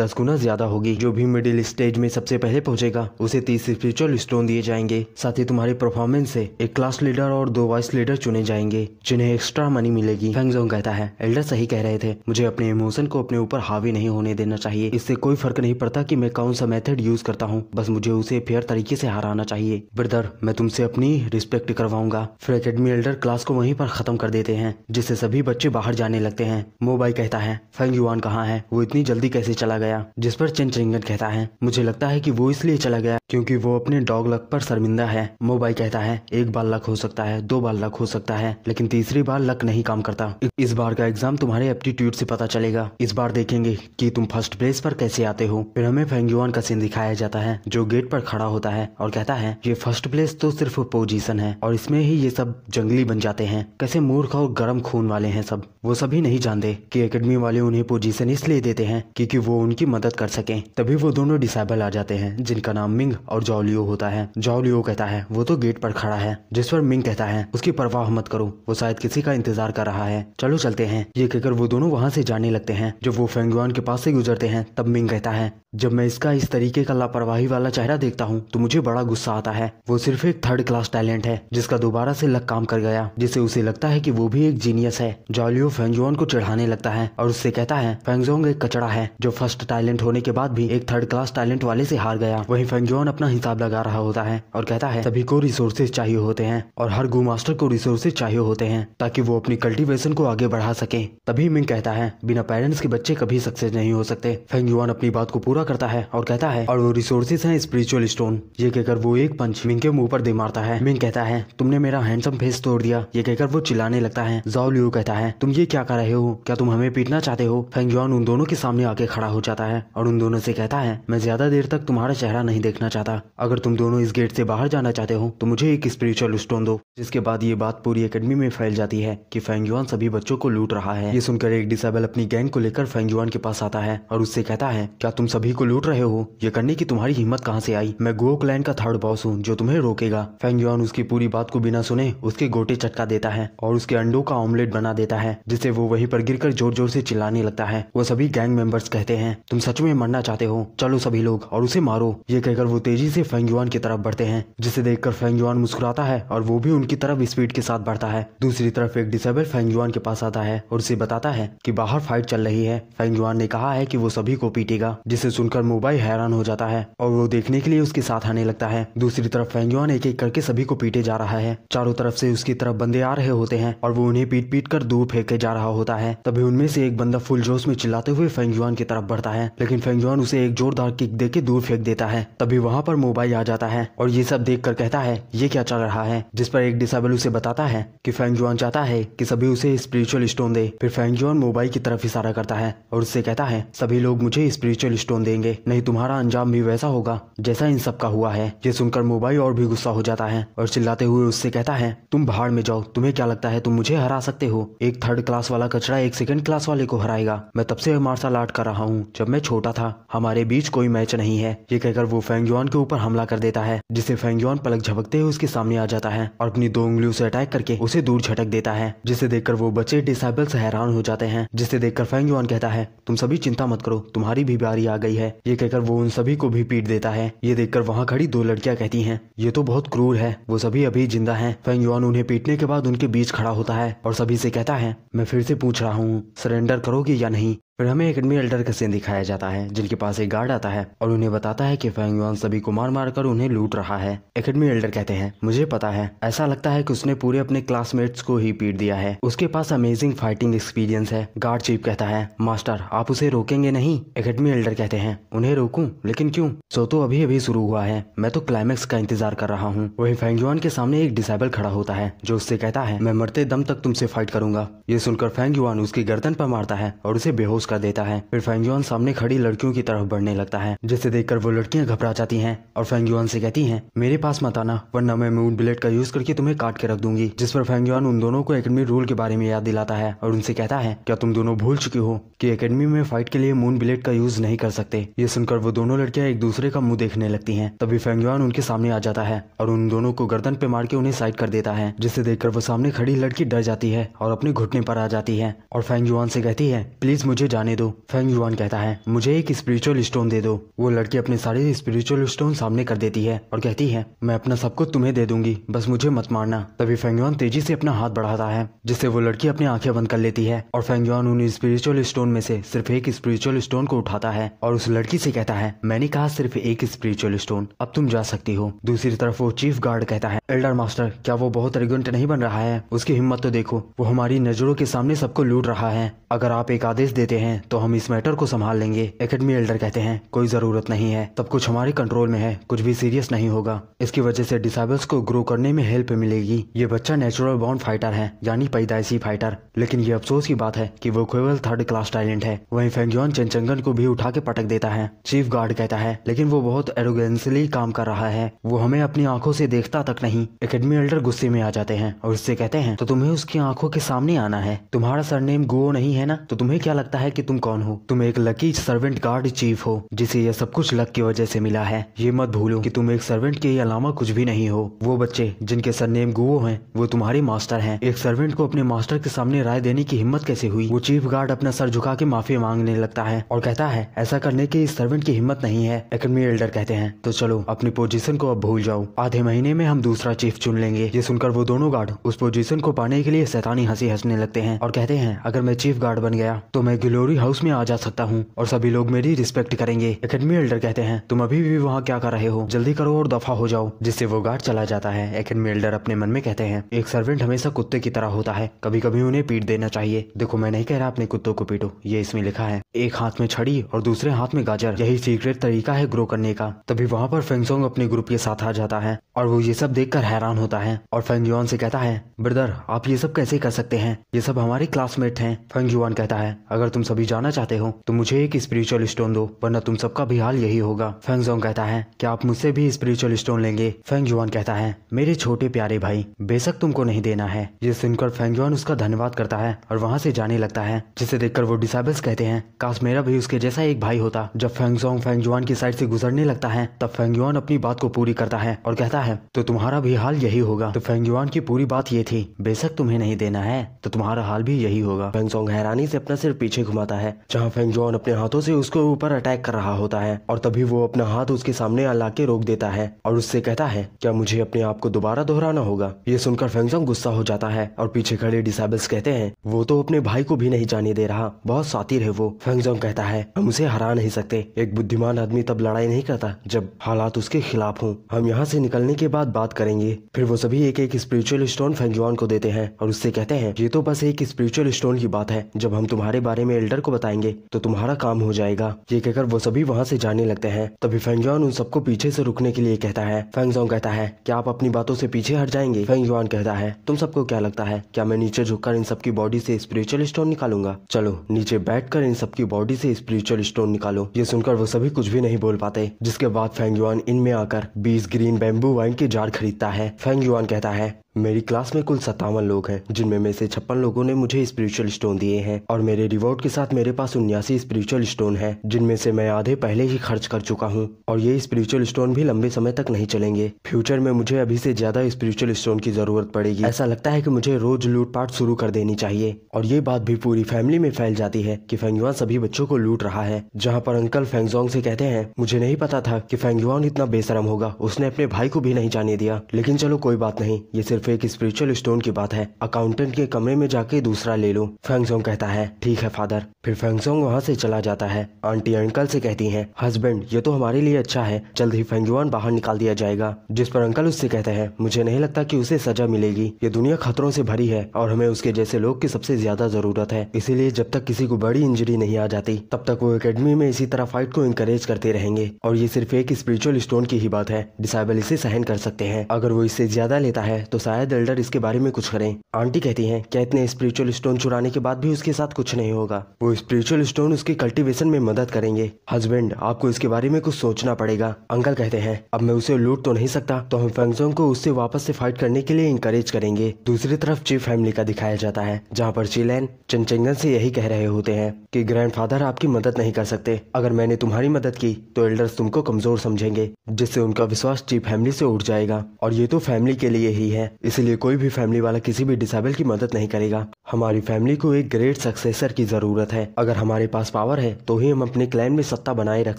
S1: दस गुना ज्यादा होगी जो भी मिडिल स्टेज में सबसे पहले पहुंचेगा उसे तीस स्पिरिचुअल स्टोन दिए जाएंगे साथ ही तुम्हारी परफॉर्मेंस से एक क्लास लीडर और दो वाइस लीडर चुने जाएंगे जिन्हें एक्स्ट्रा मनी मिलेगी फैंगजोंग कहता है एल्डर सही कह रहे थे मुझे अपने इमोशन को अपने ऊपर हावी नहीं होने देना चाहिए इससे कोई फर्क नहीं पड़ता कि मैं कौन सा मेथड यूज करता हूँ बस मुझे उसे फेयर तरीके से हराना चाहिए ब्रदर मैं तुमसे अपनी रिस्पेक्ट करवाऊंगा फिर अकेडमी एल्डर क्लास को वहीं पर खत्म कर देते हैं जिससे सभी बच्चे बाहर जाने लगते हैं मोबाई कहता है फेंग युवान कहाँ है वो इतनी जल्दी कैसे चला गया जिस पर चिन चिंगन कहता है मुझे लगता है की वो इसलिए चला गया क्यूँकी वो अपने डॉग लक पर शर्मिंदा है मोबाई कहता है एक बार लक हो सकता है दो बार लक हो सकता है लेकिन तीसरी बार लक नहीं काम करता इस बार का एग्जाम तुम्हारे एप्टीट्यूड ऐसी पता चलेगा इस बार देखेंगे की तुम फर्स्ट प्लेस आरोप कैसे आते हो फिर हमें युवान का सीन दिखाया जाता है जो गेट पर खड़ा होता है और कहता है ये फर्स्ट प्लेस कांग्रेस तो सिर्फ पोजीशन है और इसमें ही ये सब जंगली बन जाते हैं कैसे मूर्ख और गर्म खून वाले हैं सब वो सभी नहीं जानते कि एकेडमी वाले उन्हें पोजीशन इसलिए देते हैं क्योंकि वो उनकी मदद कर सकें तभी वो दोनों डिसाइबल आ जाते हैं जिनका नाम मिंग और जॉलियो होता है जॉलियो कहता है वो तो गेट पर खड़ा है जिस पर मिंग कहता है उसकी परवाह मत करो वो शायद किसी का इंतजार कर रहा है चलो चलते हैं ये कहकर वो दोनों वहाँ से जाने लगते हैं जब वो फेंगुआन के पास से गुजरते हैं तब मिंग कहता है जब मैं इसका इस तरीके का लापरवाही वाला चेहरा देखता हूँ तो मुझे बड़ा गुस्सा आता है वो सिर्फ सिर्फ एक थर्ड क्लास टैलेंट है जिसका दोबारा से लक काम कर गया जिसे उसे लगता है कि वो भी एक जीनियस है जॉलियो फेंगजोन को चढ़ाने लगता है और उससे कहता है फेंगजोंग एक कचड़ा है जो फर्स्ट टैलेंट होने के बाद भी एक थर्ड क्लास टैलेंट वाले से हार गया वही फेंगजोन अपना हिसाब लगा रहा होता है और कहता है सभी को रिसोर्सेज चाहिए होते हैं और हर गू मास्टर को रिसोर्सेज चाहिए होते हैं ताकि वो अपनी कल्टिवेशन को आगे बढ़ा सके तभी मिंग कहता है बिना पेरेंट्स के बच्चे कभी सक्सेस नहीं हो सकते फेंगजोन अपनी बात को पूरा करता है और कहता है और वो रिसोर्सेज है स्पिरिचुअल स्टोन ये कहकर वो एक पंच मिंग के ऊपर दे मारता है मिंग कहता है तुमने मेरा हैंडसम फेस तोड़ दिया ये कहकर वो चिल्लाने लगता है जाओ लियो कहता है तुम ये क्या कर रहे हो क्या तुम हमें पीटना चाहते हो फेंगजुआन उन दोनों के सामने आके खड़ा हो जाता है और उन दोनों से कहता है मैं ज्यादा देर तक तुम्हारा चेहरा नहीं देखना चाहता अगर तुम दोनों इस गेट से बाहर जाना चाहते हो तो मुझे एक स्पिरिचुअल स्टोन दो जिसके बाद ये बात पूरी अकेडमी में फैल जाती है की फेंगजुआन सभी बच्चों को लूट रहा है ये सुनकर एक डिसेबल अपनी गैंग को लेकर फेंगजुआन के पास आता है और उससे कहता है क्या तुम सभी को लूट रहे हो ये करने की तुम्हारी हिम्मत कहाँ से आई मैं गोक का थर्ड बॉस हूँ जो तुम्हें रोक रोकेगा फेंग उसकी पूरी बात को बिना सुने उसके गोटे चटका देता है और उसके अंडों का ऑमलेट बना देता है जिसे वो वहीं पर गिरकर जोर जोर से चिल्लाने लगता है वो सभी गैंग मेंबर्स कहते हैं तुम सच में मरना चाहते हो चलो सभी लोग और उसे मारो ये कहकर वो तेजी से फेंग की तरफ बढ़ते हैं जिसे देखकर फेंग मुस्कुराता है और वो भी उनकी तरफ स्पीड के साथ बढ़ता है दूसरी तरफ एक डिसेबल फेंग के पास आता है और उसे बताता है कि बाहर फाइट चल रही है फेंग ने कहा है कि वो सभी को पीटेगा जिसे सुनकर मोबाइल हैरान हो जाता है और वो देखने के लिए उसके साथ आने लगता है दूसरी तरफ फेंग जवान एक एक करके सभी को पीटे जा रहा है चारों तरफ से उसकी तरफ बंदे आ रहे होते हैं और वो उन्हें पीट पीट कर दूर फेंके जा रहा होता है तभी उनमें से एक बंदा फुल जोश में चिल्लाते हुए फेंगजुआन की तरफ बढ़ता है लेकिन फेंगजुआन उसे एक जोरदार किक दे के दूर फेंक देता है तभी वहाँ पर मोबाइल आ जाता है और ये सब देख कर कहता है ये क्या चल रहा है जिस पर एक डिसेबल उसे बताता है की फेंगजुआन चाहता है की सभी उसे स्पिरिचुअल स्टोन दे फिर फेंगजुआन मोबाइल की तरफ इशारा करता है और उससे कहता है सभी लोग मुझे स्पिरिचुअल स्टोन देंगे नहीं तुम्हारा अंजाम भी वैसा होगा जैसा इन सबका हुआ है ये सुनकर मोबाइल और भी गुस्सा हो जाता है और चिल्लाते हुए उससे कहता है तुम बाहर में जाओ तुम्हें क्या लगता है तुम मुझे हरा सकते हो एक थर्ड क्लास वाला कचरा एक सेकंड क्लास वाले को हराएगा मैं तब से मार्शल आर्ट कर रहा हूँ जब मैं छोटा था हमारे बीच कोई मैच नहीं है ये कहकर वो फैंग के ऊपर हमला कर देता है जिसे फैंग पलक झपकते हुए उसके सामने आ जाता है और अपनी दो उंगलियों से अटैक करके उसे दूर झटक देता है जिसे देखकर वो बच्चे डिसाइबल्स हैरान हो जाते हैं जिसे देखकर फैंग कहता है तुम सभी चिंता मत करो तुम्हारी भी बारी आ गई है ये कहकर वो उन सभी को भी पीट देता है ये देखकर वहाँ खड़ी दो लड़कियाँ कहती है ये तो बहुत क्रूर है वो सभी अभी जिंदा हैं। फेंग युआन उन्हें पीटने के बाद उनके बीच खड़ा होता है और सभी से कहता है मैं फिर से पूछ रहा हूँ सरेंडर करोगे या नहीं फिर हमें एक एडमिरल डर का सीन दिखाया जाता है जिनके पास एक गार्ड आता है और उन्हें बताता है कि फैंग युआन सभी को मार मार कर उन्हें लूट रहा है एकेडमी एल्डर कहते हैं मुझे पता है ऐसा लगता है कि उसने पूरे अपने क्लासमेट्स को ही पीट दिया है उसके पास अमेजिंग फाइटिंग एक्सपीरियंस है गार्ड चीफ कहता है मास्टर आप उसे रोकेंगे नहीं एकेडमी एल्डर कहते हैं उन्हें रोकू लेकिन क्यूँ सो तो अभी अभी शुरू हुआ है मैं तो क्लाइमैक्स का इंतजार कर रहा हूँ वही फैंग युआन के सामने एक डिसेबल खड़ा होता है जो उससे कहता है मैं मरते दम तक तुमसे फाइट करूंगा ये सुनकर फैंग युआन उसकी गर्दन पर मारता है और उसे बेहोश कर देता है फिर फैंगयोन सामने खड़ी लड़कियों की तरफ बढ़ने लगता है जिसे देखकर वो लड़कियां घबरा जाती हैं और फैंगयोन से कहती हैं मेरे पास मत आना वरना मैं मून ब्लेट का यूज करके तुम्हें काट के रख दूंगी जिस पर फैंगयोन उन दोनों को एकेडमी रूल के बारे में याद दिलाता है और उनसे कहता है क्या तुम दोनों भूल चुके हो की अकेडमी में फाइट के लिए मून ब्लेट का यूज नहीं कर सकते ये सुनकर वो दोनों लड़कियां एक दूसरे का मुंह देखने लगती है तभी फैंग उनके सामने आ जाता है और उन दोनों को गर्दन पे मार के उन्हें साइड कर देता है जिसे देखकर वो सामने खड़ी लड़की डर जाती है और अपने घुटने पर आ जाती है और फैंगयुआन से कहती है प्लीज मुझे जाने दो फैंग युआन कहता है मुझे एक स्पिरिचुअल स्टोन दे दो वो लड़की अपने सारे स्पिरिचुअल स्टोन सामने कर देती है और कहती है मैं अपना सब कुछ तुम्हें दे दूंगी बस मुझे मत मारना तभी फैंग युआन तेजी से अपना हाथ बढ़ाता है जिससे वो लड़की अपनी आंखें बंद कर लेती है और फैंग युआन उन स्पिरिचुअल स्टोन में से सिर्फ एक स्पिरिचुअल स्टोन को उठाता है और उस लड़की से कहता है मैंने कहा सिर्फ एक स्पिरिचुअल स्टोन अब तुम जा सकती हो दूसरी तरफ वो चीफ गार्ड कहता है एल्डर मास्टर क्या वो बहुत अर्गेंट नहीं बन रहा है उसकी हिम्मत तो देखो वो हमारी नजरों के सामने सबको लूट रहा है अगर आप एक आदेश देते हैं हैं तो हम इस मैटर को संभाल लेंगे एकेडमी एल्डर कहते हैं कोई जरूरत नहीं है सब कुछ हमारे कंट्रोल में है कुछ भी सीरियस नहीं होगा इसकी वजह से डिसेबल्स को ग्रो करने में हेल्प मिलेगी ये बच्चा नेचुरल बॉन्ड फाइटर है यानी पैदाइशी फाइटर लेकिन ये अफसोस की बात है की वो केवल थर्ड क्लास टैलेंट है वही फेंगयोन चेंचंगन को भी उठा के पटक देता है चीफ गार्ड कहता है लेकिन वो बहुत एरोगेंसली काम कर रहा है वो हमें अपनी आंखों से देखता तक नहीं एकेडमी एल्डर गुस्से में आ जाते हैं और उससे कहते हैं तो तुम्हें उसकी आंखों के सामने आना है तुम्हारा सरनेम गो नहीं है ना तो तुम्हें क्या लगता है कि तुम कौन हो तुम एक लकी सर्वेंट गार्ड चीफ हो जिसे यह सब कुछ लक की वजह से मिला है ये मत भूलो कि तुम एक सर्वेंट के अलावा कुछ भी नहीं हो वो बच्चे जिनके सरनेम गुओ हैं वो तुम्हारे मास्टर हैं एक सर्वेंट को अपने मास्टर के सामने राय देने की हिम्मत कैसे हुई वो चीफ गार्ड अपना सर झुका के माफी मांगने लगता है और कहता है ऐसा करने की सर्वेंट की हिम्मत नहीं है अकेडमी एल्डर कहते हैं तो चलो अपनी पोजिशन को अब भूल जाओ आधे महीने में हम दूसरा चीफ चुन लेंगे ये सुनकर वो दोनों गार्ड उस पोजीशन को पाने के लिए सैतानी हंसी हंसने लगते हैं और कहते हैं अगर मैं चीफ गार्ड बन गया तो मैं गिलोर ग्लोरी हाउस में आ जा सकता हूँ और सभी लोग मेरी रिस्पेक्ट करेंगे अकेडमी एल्डर कहते हैं तुम अभी भी वहाँ क्या कर रहे हो जल्दी करो और दफा हो जाओ जिससे वो गार्ड चला जाता है अकेडमी एल्डर अपने मन में कहते हैं एक सर्वेंट हमेशा कुत्ते की तरह होता है कभी कभी उन्हें पीट देना चाहिए देखो मैं नहीं कह रहा अपने कुत्तों को पीटो ये इसमें लिखा है एक हाथ में छड़ी और दूसरे हाथ में गाजर यही सीक्रेट तरीका है ग्रो करने का तभी वहाँ पर फेंगसोंग अपने ग्रुप के साथ आ जाता है और वो ये सब कर हैरान होता है और फेंगजुआन से कहता है ब्रदर आप ये सब कैसे कर सकते हैं ये सब हमारे क्लासमेट फेंग फेंगजुआन कहता है अगर तुम सब सभी जाना चाहते हो तो मुझे एक स्पिरिचुअल स्टोन दो वरना तुम सबका भी हाल यही होगा फेंग जोंग कहता है क्या आप मुझसे भी स्पिरिचुअल स्टोन लेंगे फेंग जुआन कहता है मेरे छोटे प्यारे भाई बेशक तुमको नहीं देना है ये सुनकर फेंग जुआन उसका धन्यवाद करता है और वहाँ से जाने लगता है जिसे देखकर वो डिसाइबल्स कहते हैं काश मेरा भी उसके जैसा एक भाई होता जब फेंग जोंग फेंग जुआन की साइड से गुजरने लगता है तब फेंग युआन अपनी बात को पूरी करता है और कहता है तो तुम्हारा भी हाल यही होगा तो फेंग युआन की पूरी बात ये थी बेशक तुम्हें नहीं देना है तो तुम्हारा हाल भी यही होगा फेंग जोंग हैरानी से अपना सिर पीछे घुमाता है जहाँ फेंगजोन अपने हाथों से उसके ऊपर अटैक कर रहा होता है और तभी वो अपना हाथ उसके सामने ला के रोक देता है और उससे कहता है क्या मुझे अपने आप को दोबारा दोहराना होगा ये सुनकर फेंगजोंग गुस्सा हो जाता है और पीछे खड़े डिसेबल्स कहते हैं वो तो अपने भाई को भी नहीं जाने दे रहा बहुत सातिर है वो फेंगजोंग कहता है हम उसे हरा नहीं सकते एक बुद्धिमान आदमी तब लड़ाई नहीं करता जब हालात उसके खिलाफ हो हम यहाँ से निकलने के बाद बात करेंगे फिर वो सभी एक एक स्पिरिचुअल स्टोन फेंगजोन को देते हैं और उससे कहते हैं ये तो बस एक स्पिरिचुअल स्टोन की बात है जब हम तुम्हारे बारे में बिल्डर को बताएंगे तो तुम्हारा काम हो जाएगा ये कहकर वो सभी वहाँ से जाने लगते हैं तभी फेंगजॉन उन सबको पीछे से रुकने के लिए कहता है फेंगजोंग कहता है क्या आप अपनी बातों से पीछे हट जाएंगे फेंगजॉन कहता है तुम सबको क्या लगता है क्या मैं नीचे झुककर इन सबकी बॉडी से स्पिरिचुअल स्टोन निकालूंगा चलो नीचे कर इन सबकी बॉडी से स्पिरिचुअल स्टोन निकालो ये सुनकर वो सभी कुछ भी नहीं बोल पाते जिसके बाद फेंगजुआन इनमें आकर बीस ग्रीन बेम्बू वाइन की जार खरीदता है फेंगजुआन कहता है मेरी क्लास में कुल सत्तावन लोग हैं जिनमें में से छप्पन लोगों ने मुझे स्पिरिचुअल स्टोन दिए हैं और मेरे रिवॉर्ड के साथ मेरे पास उन्यासी स्पिरिचुअल स्टोन हैं जिनमें से मैं आधे पहले ही खर्च कर चुका हूँ और ये स्पिरिचुअल स्टोन भी लंबे समय तक नहीं चलेंगे फ्यूचर में मुझे अभी से ज्यादा स्पिरिचुअल स्टोन की जरूरत पड़ेगी ऐसा लगता है की मुझे रोज लूटपाट शुरू कर देनी चाहिए और ये बात भी पूरी फैमिली में फैल जाती है की फेंगयुआन सभी बच्चों को लूट रहा है जहाँ पर अंकल फेंगजोंग से कहते हैं मुझे नहीं पता था की फेंगयुआन इतना बेसरम होगा उसने अपने भाई को भी नहीं जाने दिया लेकिन चलो कोई बात नहीं ये सिर्फ सिर्फ एक स्पिरिचुअल स्टोन की बात है अकाउंटेंट के कमरे में जाके दूसरा ले लो फेंगसोंग कहता है ठीक है फादर फिर फेंगसोंग वहाँ से चला जाता है आंटी अंकल से कहती है हस्बैंड ये तो हमारे लिए अच्छा है जल्द ही फेंगयुआन बाहर निकाल दिया जाएगा जिस पर अंकल उससे कहते हैं मुझे नहीं लगता की उसे सजा मिलेगी ये दुनिया खतरों से भरी है और हमें उसके जैसे लोग की सबसे ज्यादा जरूरत है इसीलिए जब तक किसी को बड़ी इंजरी नहीं आ जाती तब तक वो अकेडमी में इसी तरह फाइट को इंकरेज करते रहेंगे और ये सिर्फ एक स्पिरिचुअल स्टोन की ही बात है डिसाइबल इसे सहन कर सकते हैं अगर वो इससे ज्यादा लेता है तो शायद शायद एल्डर इसके बारे में कुछ करें आंटी कहती हैं क्या इतने स्पिरिचुअल स्टोन चुराने के बाद भी उसके साथ कुछ नहीं होगा वो स्पिरिचुअल स्टोन उसके कल्टीवेशन में मदद करेंगे हस्बैंड आपको इसके बारे में कुछ सोचना पड़ेगा अंकल कहते हैं अब मैं उसे लूट तो नहीं सकता तो हम फेंगजोंग को उससे वापस से फाइट करने के लिए इंकरेज करेंगे दूसरी तरफ चीफ फैमिली का दिखाया जाता है जहाँ पर चिलैन चनचंगन से यही कह रहे होते हैं कि ग्रैंडफादर आपकी मदद नहीं कर सकते अगर मैंने तुम्हारी मदद की तो एल्डर्स तुमको कमजोर समझेंगे जिससे उनका विश्वास चीफ फैमिली से उठ जाएगा और ये तो फैमिली के लिए ही है इसलिए कोई भी फैमिली वाला किसी भी डिसेबल की मदद नहीं करेगा हमारी फैमिली को एक ग्रेट सक्सेसर की जरूरत है अगर हमारे पास पावर है तो ही हम अपने क्लैन में सत्ता बनाए रख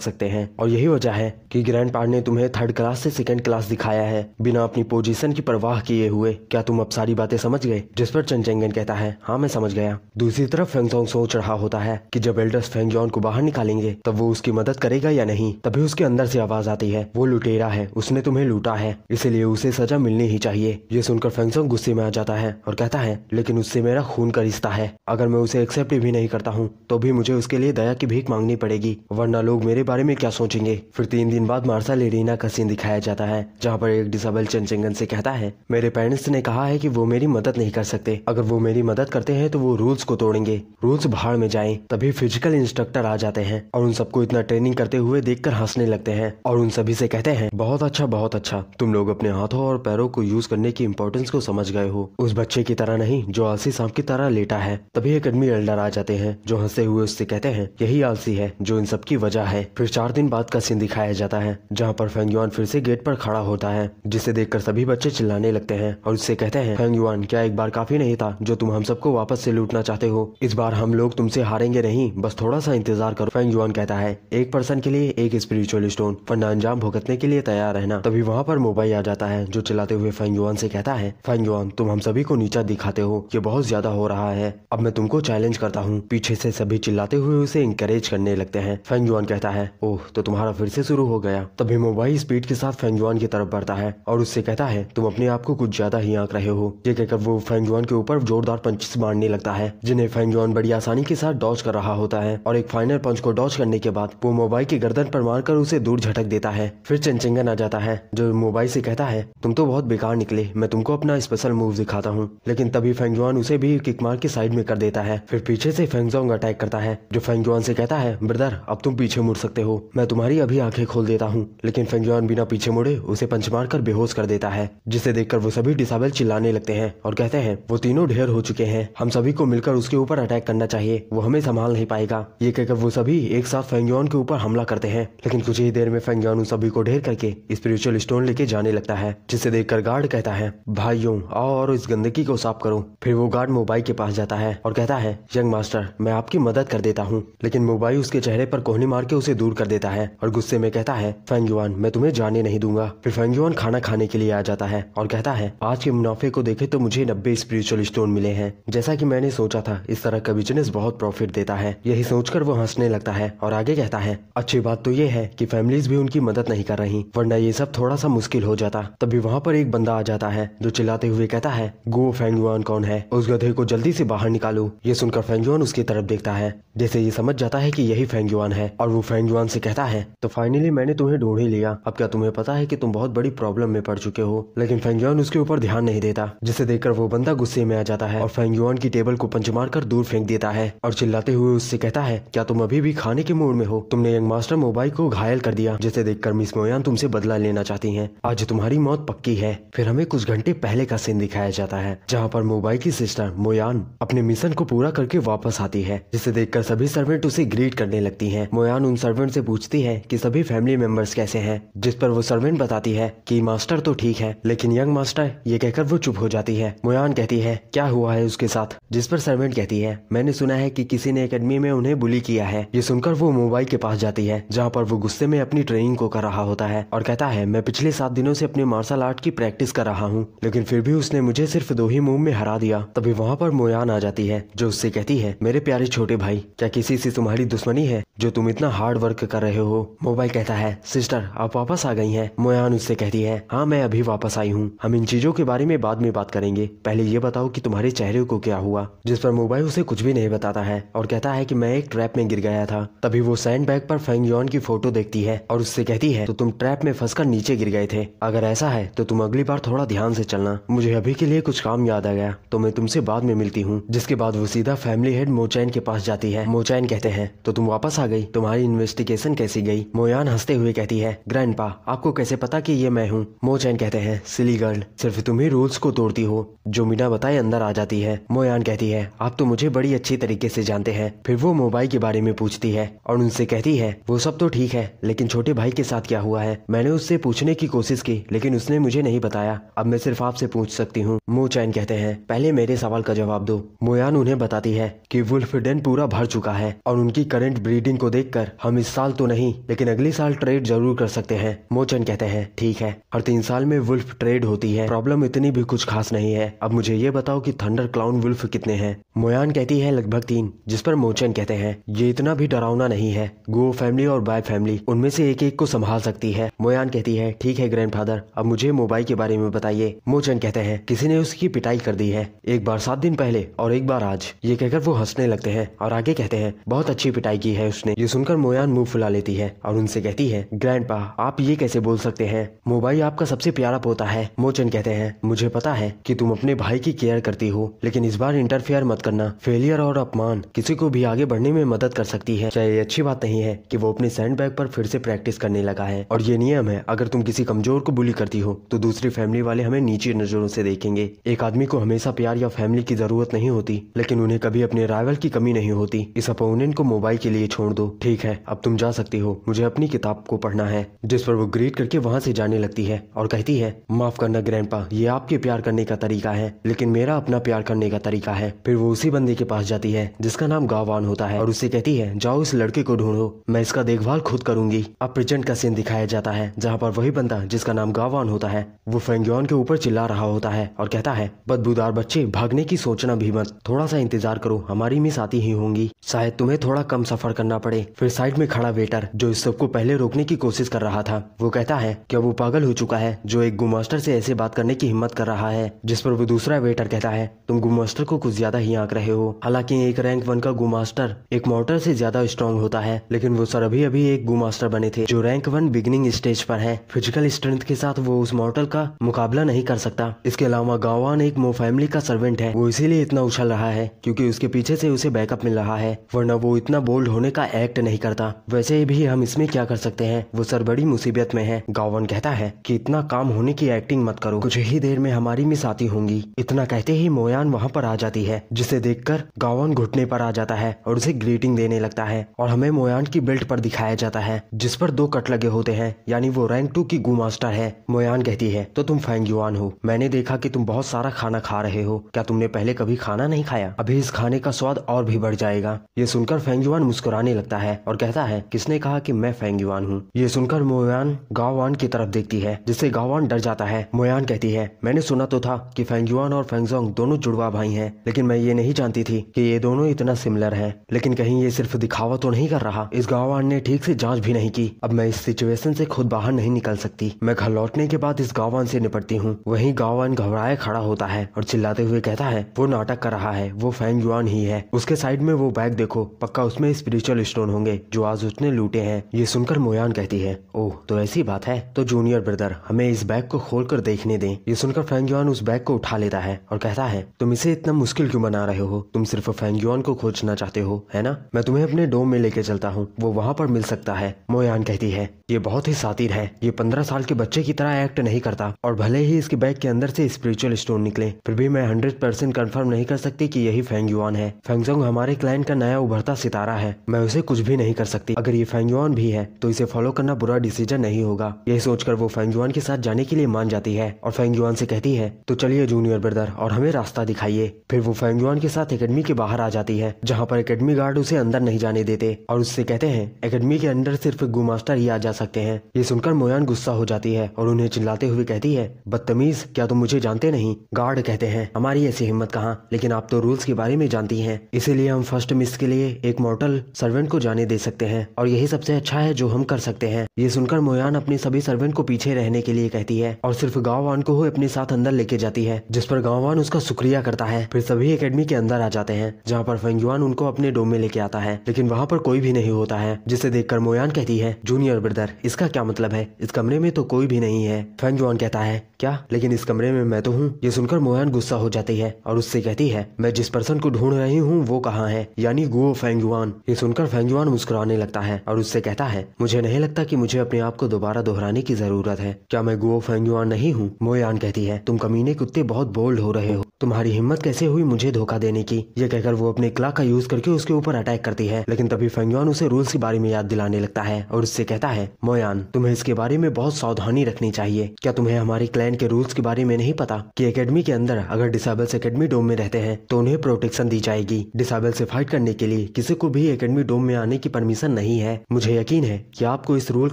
S1: सकते हैं और यही वजह है कि ग्रैंड पार्ट ने तुम्हें थर्ड क्लास से सेकंड क्लास दिखाया है बिना अपनी पोजीशन की परवाह किए हुए क्या तुम अब सारी बातें समझ गए जिस पर चंचन कहता है हाँ मैं समझ गया दूसरी तरफ फेंगजोंग सोच रहा होता है की जब एल्डर्स फेंगजोन को बाहर निकालेंगे तब वो उसकी मदद करेगा या नहीं तभी उसके अंदर से आवाज आती है वो लुटेरा है उसने तुम्हें लूटा है इसलिए उसे सजा मिलनी ही चाहिए ये सुनकर फेंगसोंग गुस्से में आ जाता है और कहता है लेकिन उससे मेरा खून का रिश्ता है अगर मैं उसे एक्सेप्ट भी नहीं करता हूँ तो भी मुझे उसके लिए दया की भीख मांगनी पड़ेगी वरना लोग मेरे बारे में क्या सोचेंगे फिर तीन दिन बाद मार्शा लेरीना का सीन दिखाया जाता है जहाँ पर एक डिसबल चंचेंगन से कहता है मेरे पेरेंट्स ने कहा है की वो मेरी मदद नहीं कर सकते अगर वो मेरी मदद करते हैं तो वो रूल्स को तोड़ेंगे रूल्स बाहर में जाए तभी फिजिकल इंस्ट्रक्टर आ जाते हैं और उन सबको इतना ट्रेनिंग करते हुए देख हंसने लगते हैं और उन सभी से कहते हैं बहुत अच्छा बहुत अच्छा तुम लोग अपने हाथों और पैरों को यूज करने की इम्पोर्टेंस को समझ गए हो उस बच्चे की तरह नहीं जो आलसी सांप की तरह लेटा है तभी एक आदमी एल्डर आ जाते हैं जो हंसे हुए उससे कहते हैं यही आलसी है जो इन सबकी वजह है फिर चार दिन बाद का सीन दिखाया जाता है जहाँ पर फेंग युआन फिर से गेट पर खड़ा होता है जिसे कर सभी बच्चे चिल्लाने लगते हैं और उससे कहते हैं फेंग युआन क्या एक बार काफी नहीं था जो तुम हम सबको वापस से लूटना चाहते हो इस बार हम लोग तुमसे हारेंगे नहीं बस थोड़ा सा इंतजार करो फेंग युआन कहता है एक पर्सन के लिए एक स्पिरिचुअल स्टोन वरना अंजाम भुगतने के लिए तैयार रहना तभी वहाँ पर मोबाइल आ जाता है जो चलाते हुए फेंग युआन से कहता कहता है फैंगयोन तुम हम सभी को नीचा दिखाते हो ये बहुत ज्यादा हो रहा है अब मैं तुमको चैलेंज करता हूँ पीछे से सभी चिल्लाते हुए उसे इंकरेज करने लगते हैं फैंगजुआन कहता है ओह तो तुम्हारा फिर से शुरू हो गया तभी मोबाइल स्पीड के साथ फैंगजुआन की तरफ बढ़ता है और उससे कहता है तुम अपने आप को कुछ ज्यादा ही आंक रहे हो ये कहकर वो फैंगजुआन के ऊपर जोरदार पंच मारने लगता है जिन्हें फैंगजुआन बड़ी आसानी के साथ डॉच कर रहा होता है और एक फाइनल पंच को डॉच करने के बाद वो मोबाइल की गर्दन पर मारकर उसे दूर झटक देता है फिर चंचिंगन आ जाता है जो मोबाइल से कहता है तुम तो बहुत बेकार निकले मैं तुमको अपना स्पेशल मूव दिखाता हूँ लेकिन तभी फेंगजुआन उसे भी किक मार के साइड में कर देता है फिर पीछे से फेंगजोंग अटैक करता है जो फेंगजुआन से कहता है ब्रदर अब तुम पीछे मुड़ सकते हो मैं तुम्हारी अभी आंखें खोल देता हूँ लेकिन फेंगजुआन बिना पीछे मुड़े उसे पंच मार कर बेहोश कर देता है जिसे देखकर वो सभी डिसाबल चिल्लाने लगते हैं और कहते हैं वो तीनों ढेर हो चुके हैं हम सभी को मिलकर उसके ऊपर अटैक करना चाहिए वो हमें संभाल नहीं पाएगा ये कहकर वो सभी एक साथ फेंगजुआन के ऊपर हमला करते हैं लेकिन कुछ ही देर में फेंगजुआन उन सभी को ढेर करके स्पिरिचुअल स्टोन लेके जाने लगता है जिसे देखकर गार्ड कहता है भाइयों आओ और इस गंदगी को साफ करो फिर वो गार्ड मोबाइल के पास जाता है और कहता है यंग मास्टर मैं आपकी मदद कर देता हूँ लेकिन मोबाइल उसके चेहरे पर कोहनी मार के उसे दूर कर देता है और गुस्से में कहता है फेंगयुआन मैं तुम्हें जाने नहीं दूंगा फिर फेंगयुआन खाना खाने के लिए आ जाता है और कहता है आज के मुनाफे को देखे तो मुझे नब्बे स्पिरिचुअल स्टोन मिले हैं जैसा की मैंने सोचा था इस तरह का बिजनेस बहुत प्रॉफिट देता है यही सोचकर वो हंसने लगता है और आगे कहता है अच्छी बात तो ये है की फैमिलीज भी उनकी मदद नहीं कर रही वरना ये सब थोड़ा सा मुश्किल हो जाता तभी वहाँ पर एक बंदा आ जाता है जो चिल्लाते हुए कहता है गो फेंगुआन कौन है उस गधे को जल्दी से बाहर निकालो ये सुनकर फेंगुआन उसकी तरफ देखता है जैसे ये समझ जाता है कि यही फेंगुआन है और वो फेंगुआन से कहता है तो फाइनली मैंने तुम्हें ढूंढ ही लिया अब क्या तुम्हें पता है की तुम बहुत बड़ी प्रॉब्लम में पड़ चुके हो लेकिन फेंगुआन उसके ऊपर ध्यान नहीं देता जिसे देखकर वो बंदा गुस्से में आ जाता है और फैंगुआन की टेबल को पंच मारकर दूर फेंक देता है और चिल्लाते हुए उससे कहता है क्या तुम अभी भी खाने के मूड में हो तुमने यंग मास्टर मोबाइल को घायल कर दिया जिसे देखकर मिस मोयान तुमसे बदला लेना चाहती है आज तुम्हारी मौत पक्की है फिर हमें कुछ घंटे घंटे पहले का सीन दिखाया जाता है जहाँ पर मोबाइल की सिस्टर मोयान अपने मिशन को पूरा करके वापस आती है जिसे देखकर सभी सर्वेंट उसे ग्रीट करने लगती है मोयान उन सर्वेंट से पूछती है की सभी फैमिली मेंबर्स कैसे है जिस पर वो सर्वेंट बताती है की मास्टर तो ठीक है लेकिन यंग मास्टर ये कहकर वो चुप हो जाती है मोयान कहती है क्या हुआ है उसके साथ जिस पर सर्वेंट कहती है मैंने सुना है कि किसी ने अकेडमी में उन्हें बुली किया है ये सुनकर वो मोबाइल के पास जाती है जहाँ पर वो गुस्से में अपनी ट्रेनिंग को कर रहा होता है और कहता है मैं पिछले सात दिनों से अपने मार्शल आर्ट की प्रैक्टिस कर रहा हूँ लेकिन फिर भी उसने मुझे सिर्फ दो ही मुंह में हरा दिया तभी वहाँ पर मोयान आ जाती है जो उससे कहती है मेरे प्यारे छोटे भाई क्या किसी से तुम्हारी दुश्मनी है जो तुम इतना हार्ड वर्क कर रहे हो मोबाइल कहता है सिस्टर आप वापस आ गई है मोयान उससे कहती है हाँ मैं अभी वापस आई हूँ हम इन चीजों के बारे में बाद में बात करेंगे पहले ये बताओ की तुम्हारे चेहरे को क्या हुआ जिस पर मोबाइल उसे कुछ भी नहीं बताता है और कहता है की मैं एक ट्रैप में गिर गया था तभी वो सैंड बैग पर फेंग योन की फोटो देखती है और उससे कहती है तो तुम ट्रैप में फंसकर नीचे गिर गए थे अगर ऐसा है तो तुम अगली बार थोड़ा ध्यान से चलना मुझे अभी के लिए कुछ काम याद आ गया तो मैं तुमसे बाद में मिलती हूँ जिसके बाद वो सीधा फैमिली हेड मोचैन के पास जाती है मोचैन कहते हैं तो तुम वापस आ गई तुम्हारी इन्वेस्टिगेशन कैसी गई मोयान हंसते हुए कहती है ग्रैंड आपको कैसे पता की ये मैं हूँ मोचैन कहते हैं सिली गर्ल सिर्फ तुम ही रूल्स को तोड़ती हो जो मीना बताए अंदर आ जाती है मोयान कहती है आप तो मुझे बड़ी अच्छी तरीके से जानते हैं फिर वो मोबाइल के बारे में पूछती है और उनसे कहती है वो सब तो ठीक है लेकिन छोटे भाई के साथ क्या हुआ है मैंने उससे पूछने की कोशिश की लेकिन उसने मुझे नहीं बताया अब मैं सिर्फ सिर्फ आपसे पूछ सकती हूँ मोचैन कहते हैं पहले मेरे सवाल का जवाब दो मोयान उन्हें बताती है कि वुल्फडेन पूरा भर चुका है और उनकी करंट ब्रीडिंग को देखकर हम इस साल तो नहीं लेकिन अगले साल ट्रेड जरूर कर सकते हैं मोचन कहते हैं ठीक है हर तीन साल में वुल्फ ट्रेड होती है प्रॉब्लम इतनी भी कुछ खास नहीं है अब मुझे ये बताओ की थंडर क्लाउन वुल्फ कितने हैं मोयान कहती है लगभग तीन जिस पर मोचन कहते हैं ये इतना भी डरावना नहीं है गो फैमिली और बाय फैमिली उनमें से एक एक को संभाल सकती है मोयान कहती है ठीक है ग्रैंडफादर अब मुझे मोबाइल के बारे में बताइए मोचन कहते हैं किसी ने उसकी पिटाई कर दी है एक बार सात दिन पहले और एक बार आज ये कहकर वो हंसने लगते हैं और आगे कहते हैं बहुत अच्छी पिटाई की है उसने ये सुनकर मोयान मुंह फुला लेती है और उनसे कहती है ग्रैंड आप ये कैसे बोल सकते हैं मोबाइल आपका सबसे प्यारा पोता है मोचन कहते हैं मुझे पता है की तुम अपने भाई की केयर करती हो लेकिन इस बार इंटरफेयर मत करना फेलियर और अपमान किसी को भी आगे बढ़ने में मदद कर सकती है चाहे ये अच्छी बात नहीं है की वो अपने सैंड बैग पर फिर से प्रैक्टिस करने लगा है और ये नियम है अगर तुम किसी कमजोर को बुली करती हो तो दूसरी फैमिली वाले हमें नीचे नजरों से देखेंगे एक आदमी को हमेशा प्यार या फैमिली की जरूरत नहीं होती लेकिन उन्हें कभी अपने राइवल की कमी नहीं होती इस अपोनेंट को मोबाइल के लिए छोड़ दो ठीक है अब तुम जा सकती हो मुझे अपनी किताब को पढ़ना है जिस पर वो ग्रीट करके वहाँ से जाने लगती है और कहती है माफ करना पा ये आपके प्यार करने का तरीका है लेकिन मेरा अपना प्यार करने का तरीका है फिर वो उसी बंदे के पास जाती है जिसका नाम गावान होता है और उसे कहती है जाओ इस लड़के को ढूंढो मैं इसका देखभाल खुद करूंगी अब प्रेजेंट का सीन दिखाया जाता है जहाँ पर वही बंदा जिसका नाम गावान होता है वो फेंगियन के ऊपर पर चिल्ला रहा होता है और कहता है बदबूदार बच्चे भागने की सोचना भी मत थोड़ा सा इंतजार करो हमारी मिस आती ही होंगी शायद तुम्हें थोड़ा कम सफर करना पड़े फिर साइड में खड़ा वेटर जो इस सबको पहले रोकने की कोशिश कर रहा था वो कहता है क्या वो पागल हो चुका है जो एक गुमास्टर से ऐसे बात करने की हिम्मत कर रहा है जिस पर वो दूसरा वेटर कहता है तुम गुमास्टर को कुछ ज्यादा ही आंक रहे हो हालांकि एक रैंक वन का गुमास्टर एक मोटर से ज्यादा स्ट्रॉन्ग होता है लेकिन वो सर अभी अभी एक गुमास्टर बने थे जो रैंक वन बिगिनिंग स्टेज पर है फिजिकल स्ट्रेंथ के साथ वो उस मॉडल का मुकाबला नहीं कर सकता इसके अलावा गावान एक मो फैमिली का सर्वेंट है वो इसीलिए इतना उछल रहा है क्योंकि उसके पीछे से उसे बैकअप मिल रहा है वरना वो इतना बोल्ड होने का एक्ट नहीं करता वैसे भी हम इसमें क्या कर सकते हैं वो सर बड़ी मुसीबत में है गावन कहता है की इतना काम होने की एक्टिंग मत करो कुछ ही देर में हमारी मिस आती होंगी इतना कहते ही मोयान वहाँ पर आ जाती है जिसे देख गावन घुटने पर आ जाता है और उसे ग्रीटिंग देने लगता है और हमें मोयान की बेल्ट पर दिखाया जाता है जिस पर दो कट लगे होते हैं यानी वो रैंक टू की गुमास्टर मास्टर है मोयान कहती है तो तुम फैंग परेशान हो मैंने देखा कि तुम बहुत सारा खाना खा रहे हो क्या तुमने पहले कभी खाना नहीं खाया अभी इस खाने का स्वाद और भी बढ़ जाएगा ये सुनकर फेंगजुआन मुस्कुराने लगता है और कहता है किसने कहा कि मैं फेंगयुआन हूँ ये सुनकर मोयान गाओवान की तरफ देखती है जिससे गाओवान डर जाता है मोयान कहती है मैंने सुना तो था की फेंगुआन और फेंगजोंग दोनों जुड़वा भाई है लेकिन मैं ये नहीं जानती थी की ये दोनों इतना सिमिलर है लेकिन कहीं ये सिर्फ दिखावा तो नहीं कर रहा इस गाँवान ने ठीक से जाँच भी नहीं की अब मैं इस सिचुएशन से खुद बाहर नहीं निकल सकती मैं घर लौटने के बाद इस गाँव से निपटती हूँ वहीं गाँव घबराए खड़ा होता है और चिल्लाते हुए कहता है वो नाटक कर रहा है वो फैंग युआन ही है उसके साइड में वो बैग देखो पक्का उसमें स्पिरिचुअल स्टोन होंगे जो आज उसने लूटे हैं ये सुनकर मोयान कहती है ओह तो ऐसी बात है तो जूनियर ब्रदर हमें इस बैग को खोल कर देखने दे ये सुनकर फैंग युआन उस बैग को उठा लेता है और कहता है तुम इसे इतना मुश्किल क्यों बना रहे हो तुम सिर्फ फैंग युआन को खोजना चाहते हो है ना मैं तुम्हें अपने डोम में लेके चलता हूँ वो वहाँ पर मिल सकता है मोयान कहती है ये बहुत ही सातिर है ये पंद्रह साल के बच्चे की तरह एक्ट नहीं करता और भले ही इसके उसके बैग के अंदर से स्पिरिचुअल स्टोन निकले फिर भी मैं हंड्रेड परसेंट कन्फर्म नहीं कर सकती कि यही फेंग युआन है फेंगजोंग हमारे क्लाइंट का नया उभरता सितारा है मैं उसे कुछ भी नहीं कर सकती अगर ये फेंग युआन भी है तो इसे फॉलो करना बुरा डिसीजन नहीं होगा यही सोचकर वो फेंग युआन के साथ जाने के लिए मान जाती है और फेंग युआन से कहती है तो चलिए जूनियर ब्रदर और हमें रास्ता दिखाइए फिर वो फेंग युआन के साथ अकेडमी के बाहर आ जाती है जहाँ पर अकेडमी गार्ड उसे अंदर नहीं जाने देते और उससे कहते हैं अकेडमी के अंदर सिर्फ गुमास्टर ही आ जा सकते हैं ये सुनकर मोयान गुस्सा हो जाती है और उन्हें चिल्लाते हुए कहती है बदतमीज बदतमीज क्या तुम मुझे जानते नहीं गार्ड कहते हैं हमारी ऐसी हिम्मत कहाँ लेकिन आप तो रूल्स के बारे में जानती हैं इसीलिए हम फर्स्ट मिस के लिए एक मॉडल सर्वेंट को जाने दे सकते हैं और यही सबसे अच्छा है जो हम कर सकते हैं ये सुनकर मोयान अपने सभी सर्वेंट को पीछे रहने के लिए कहती है और सिर्फ वन को ही अपने साथ अंदर लेके जाती है जिस पर वन उसका शुक्रिया करता है फिर सभी अकेडमी के अंदर आ जाते हैं जहाँ पर फंगयुआन उनको अपने डोम में लेके आता है लेकिन वहाँ पर कोई भी नहीं होता है जिसे देखकर मोयान कहती है जूनियर ब्रदर इसका क्या मतलब है इस कमरे में तो कोई भी नहीं है फंगयुआन कहता है क्या लेकिन इस कमरे में मैं तो हूँ ये सुनकर मोयन गुस्सा हो जाती है और उससे कहती है मैं जिस पर्सन को ढूंढ रही हूँ वो कहाँ है यानी गुओ फैंगुआन ये सुनकर फैंगुआन मुस्कुराने लगता है और उससे कहता है मुझे नहीं लगता की मुझे अपने आप को दोबारा दोहराने की जरूरत है क्या मैं गुओ फैंगुआन नहीं हूँ मोयान कहती है तुम कमीने कुत्ते बहुत बोल्ड हो रहे हो तुम्हारी हिम्मत कैसे हुई मुझे धोखा देने की ये कहकर वो अपने क्ला का यूज करके उसके ऊपर अटैक करती है लेकिन तभी फेंगयुआन उसे रूल्स के बारे में याद दिलाने लगता है और उससे कहता है मोयान तुम्हें इसके बारे में बहुत सावधानी रखनी चाहिए क्या तुम्हें हमारे क्लाइंट के रूल्स के बारे में नहीं पता कि एकेडमी के अंदर अगर डिसेबल्स एकेडमी डोम में रहते हैं तो उन्हें प्रोटेक्शन दी जाएगी डिसेबल से फाइट करने के लिए किसी को भी एकेडमी डोम में आने की परमिशन नहीं है मुझे यकीन है कि आपको इस रूल